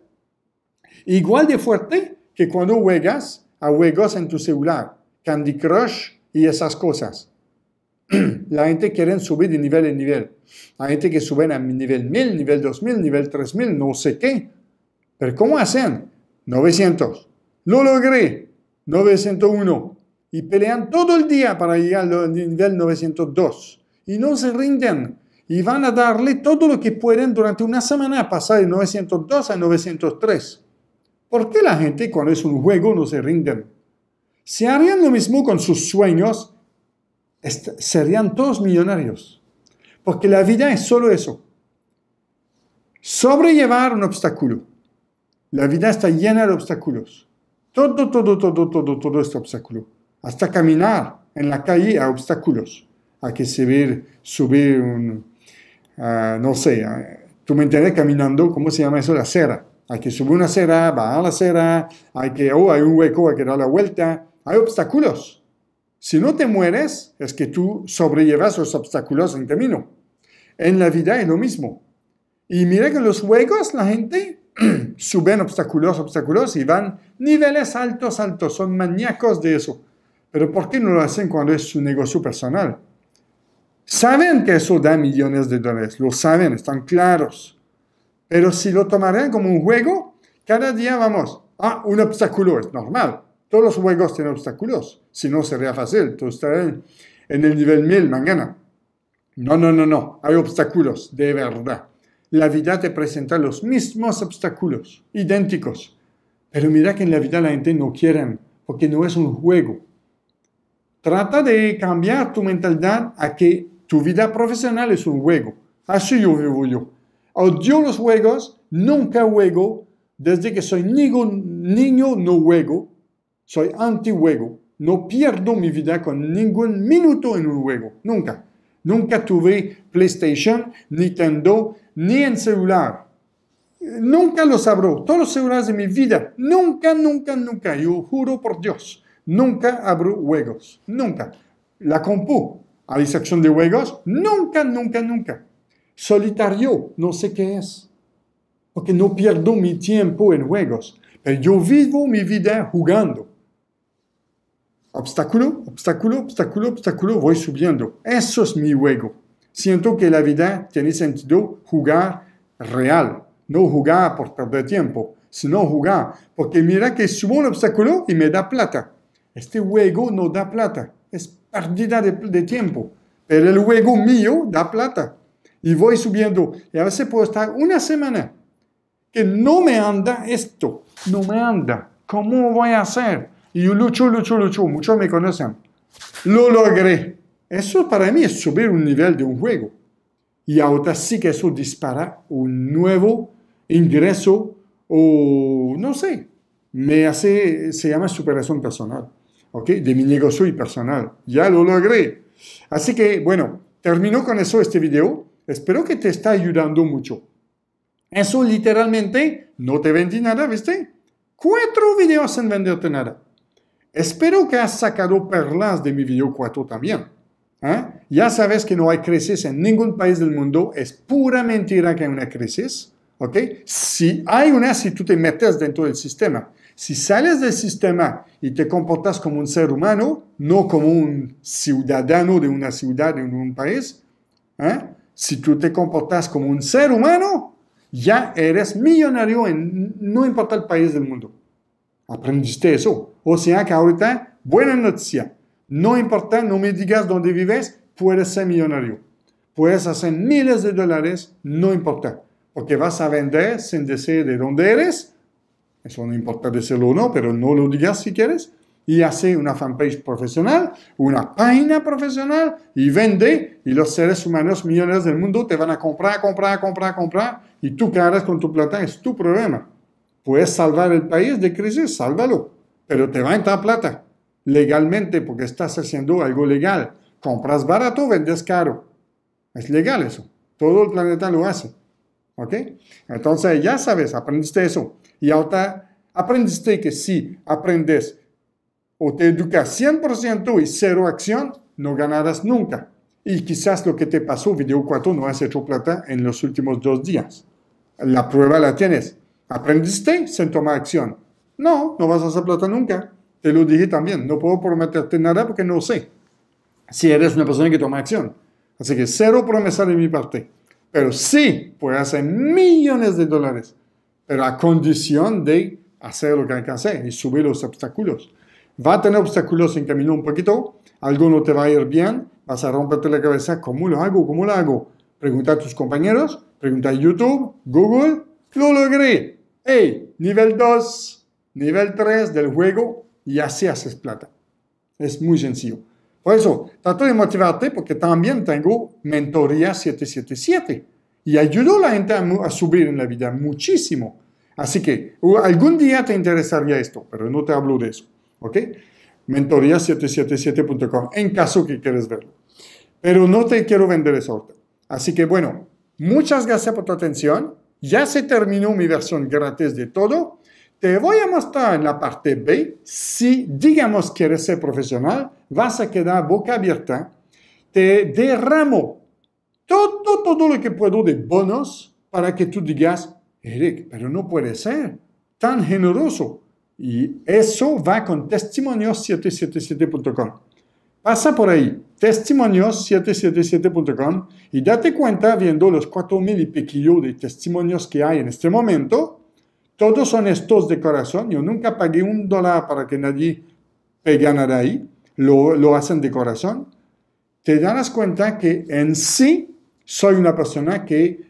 Igual de fuerte que cuando juegas a juegos en tu celular, Candy Crush y esas cosas. La gente quiere subir de nivel en nivel. Hay gente que suben a nivel 1000, nivel 2000, nivel 3000, no sé qué. Pero ¿cómo hacen? 900. Lo logré. 901. Y pelean todo el día para llegar al nivel 902. Y no se rinden y van a darle todo lo que pueden durante una semana, pasar de 902 a 903. ¿Por qué la gente cuando es un juego no se rinden? Si harían lo mismo con sus sueños, serían todos millonarios. Porque la vida es solo eso. Sobrellevar un obstáculo. La vida está llena de obstáculos. Todo, todo, todo, todo, todo este obstáculo. Hasta caminar en la calle a obstáculos. Hay que subir, subir un, Ah, no sé, ah, tú me entiendes caminando, ¿cómo se llama eso? La acera. Hay que subir una acera, bajar la acera, hay que, oh, hay un hueco, hay que dar la vuelta. Hay obstáculos. Si no te mueres, es que tú sobrellevas los obstáculos en camino. En la vida es lo mismo. Y mira que los huecos, la gente suben obstáculos, obstáculos y van niveles altos, altos. Son maníacos de eso. Pero ¿por qué no lo hacen cuando es su negocio personal? Saben que eso da millones de dólares, lo saben, están claros. Pero si lo tomarán como un juego, cada día vamos, ah, un obstáculo, es normal. Todos los juegos tienen obstáculos, si no sería fácil, tú estarás en el nivel 1000 mañana. No, no, no, no, hay obstáculos, de verdad. La vida te presenta los mismos obstáculos, idénticos. Pero mira que en la vida la gente no quiere, porque no es un juego. Trata de cambiar tu mentalidad a que tu vida profesional es un juego. Así yo vivo yo. Odio los juegos, nunca juego. Desde que soy niño no juego. Soy anti-juego. No pierdo mi vida con ningún minuto en un juego. Nunca. Nunca tuve PlayStation, Nintendo, ni en celular. Nunca lo abro. Todos los celulares de mi vida. Nunca, nunca, nunca. Yo juro por Dios. Nunca abro juegos. Nunca. La compu a la sección de juegos, nunca, nunca, nunca. Solitario, no sé qué es. Porque no pierdo mi tiempo en juegos. Pero yo vivo mi vida jugando. Obstáculo, obstáculo, obstáculo, obstáculo, voy subiendo. Eso es mi juego. Siento que la vida tiene sentido jugar real, no jugar por perder tiempo, sino jugar. Porque mira que subo un obstáculo y me da plata. Este juego no da plata, es pérdida de, tiempo. Pero el juego mío da plata. Y voy subiendo. Y a veces puedo estar una semana que no me anda esto. No me anda. ¿Cómo voy a hacer? Y yo lucho, lucho, lucho. Muchos me conocen. Lo logré. Eso para mí es subir un nivel de un juego. Y ahora sí que eso dispara un nuevo ingreso o no sé. Me hace, se llama superación personal. De mi negocio y personal. Ya lo logré. Así que, bueno, termino con eso este video. Espero que te está ayudando mucho. Eso literalmente no te vendí nada, ¿viste? Cuatro videos sin venderte nada. Espero que has sacado perlas de mi video 4 también. ¿ah? Ya sabes que no hay crisis en ningún país del mundo. Es pura mentira que hay una crisis. ¿Ok? Si hay una, si tú te metes dentro del sistema. Si sales del sistema y te comportas como un ser humano, no como un ciudadano de una ciudad, de un país, ¿eh? si tú te comportas como un ser humano, ya eres millonario en no importa el país del mundo. Aprendiste eso. O sea que ahorita, buena noticia. No importa, no me digas dónde vives, puedes ser millonario. Puedes hacer miles de dólares, no importa. Porque vas a vender sin decir de dónde eres eso no importa decirlo o no, pero no lo digas si quieres, y hace una fanpage profesional, una página profesional, y vende, y los seres humanos millones del mundo te van a comprar, comprar, comprar, comprar, y tú qué con tu plata, es tu problema. Puedes salvar el país de crisis, sálvalo, pero te va a entrar plata legalmente porque estás haciendo algo legal. Compras barato, vendes caro. Es legal eso. Todo el planeta lo hace. ¿Ok? Entonces ya sabes, aprendiste eso. Y alta, aprendiste que si aprendes o te educas 100% y cero acción, no ganarás nunca. Y quizás lo que te pasó, video 4, no has hecho plata en los últimos dos días. La prueba la tienes. ¿Aprendiste sin tomar acción? No, no vas a hacer plata nunca. Te lo dije también, no puedo prometerte nada porque no sé si eres una persona que toma acción. Así que cero promesa de mi parte. Pero sí puedes hacer millones de dólares pero a condición de hacer lo que hay que hacer y subir los obstáculos. Va a tener obstáculos en camino un poquito, algo no te va a ir bien, vas a romperte la cabeza, ¿cómo lo hago? ¿Cómo lo hago? Pregunta a tus compañeros, pregunta a YouTube, Google, lo logré. ¡Hey! Nivel 2, nivel 3 del juego y así haces plata. Es muy sencillo. Por eso, trato de motivarte porque también tengo mentoría 777 y ayudó a la gente a, subir en la vida muchísimo. Así que uh, algún día te interesaría esto, pero no te hablo de eso. ¿Ok? Mentoría777.com en caso que quieras verlo. Pero no te quiero vender eso Así que bueno, muchas gracias por tu atención. Ya se terminó mi versión gratis de todo. Te voy a mostrar en la parte B, si digamos quieres ser profesional, vas a quedar boca abierta. Te derramo todo, todo lo que puedo de bonos para que tú digas, Eric, pero no puede ser tan generoso. Y eso va con testimonios777.com. Pasa por ahí, testimonios777.com y date cuenta viendo los cuatro mil y pequeño de testimonios que hay en este momento. Todos son estos de corazón. Yo nunca pagué un dólar para que nadie pegue nada ahí. Lo, lo hacen de corazón. Te darás cuenta que en sí soy una persona que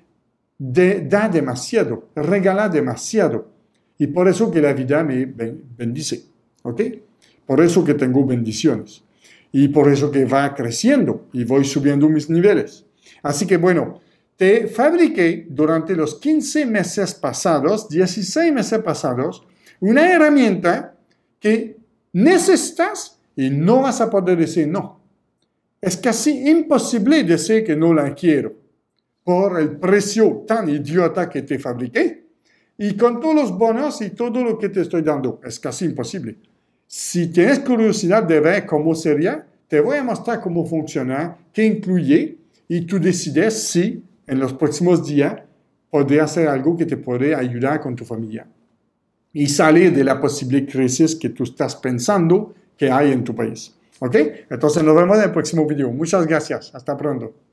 da demasiado, regala demasiado. Y por eso que la vida me bendice. ¿Ok? Por eso que tengo bendiciones. Y por eso que va creciendo y voy subiendo mis niveles. Así que bueno, te fabriqué durante los 15 meses pasados, 16 meses pasados, una herramienta que necesitas y no vas a poder decir no. Es casi imposible decir que no la quiero por el precio tan idiota que te fabriqué y con todos los bonos y todo lo que te estoy dando. Es casi imposible. Si tienes curiosidad de ver cómo sería, te voy a mostrar cómo funciona, qué incluye y tú decides si en los próximos días podría hacer algo que te pueda ayudar con tu familia y salir de la posible crisis que tú estás pensando que hay en tu país. ¿Ok? Entonces nos vemos en el próximo video. Muchas gracias. Hasta pronto.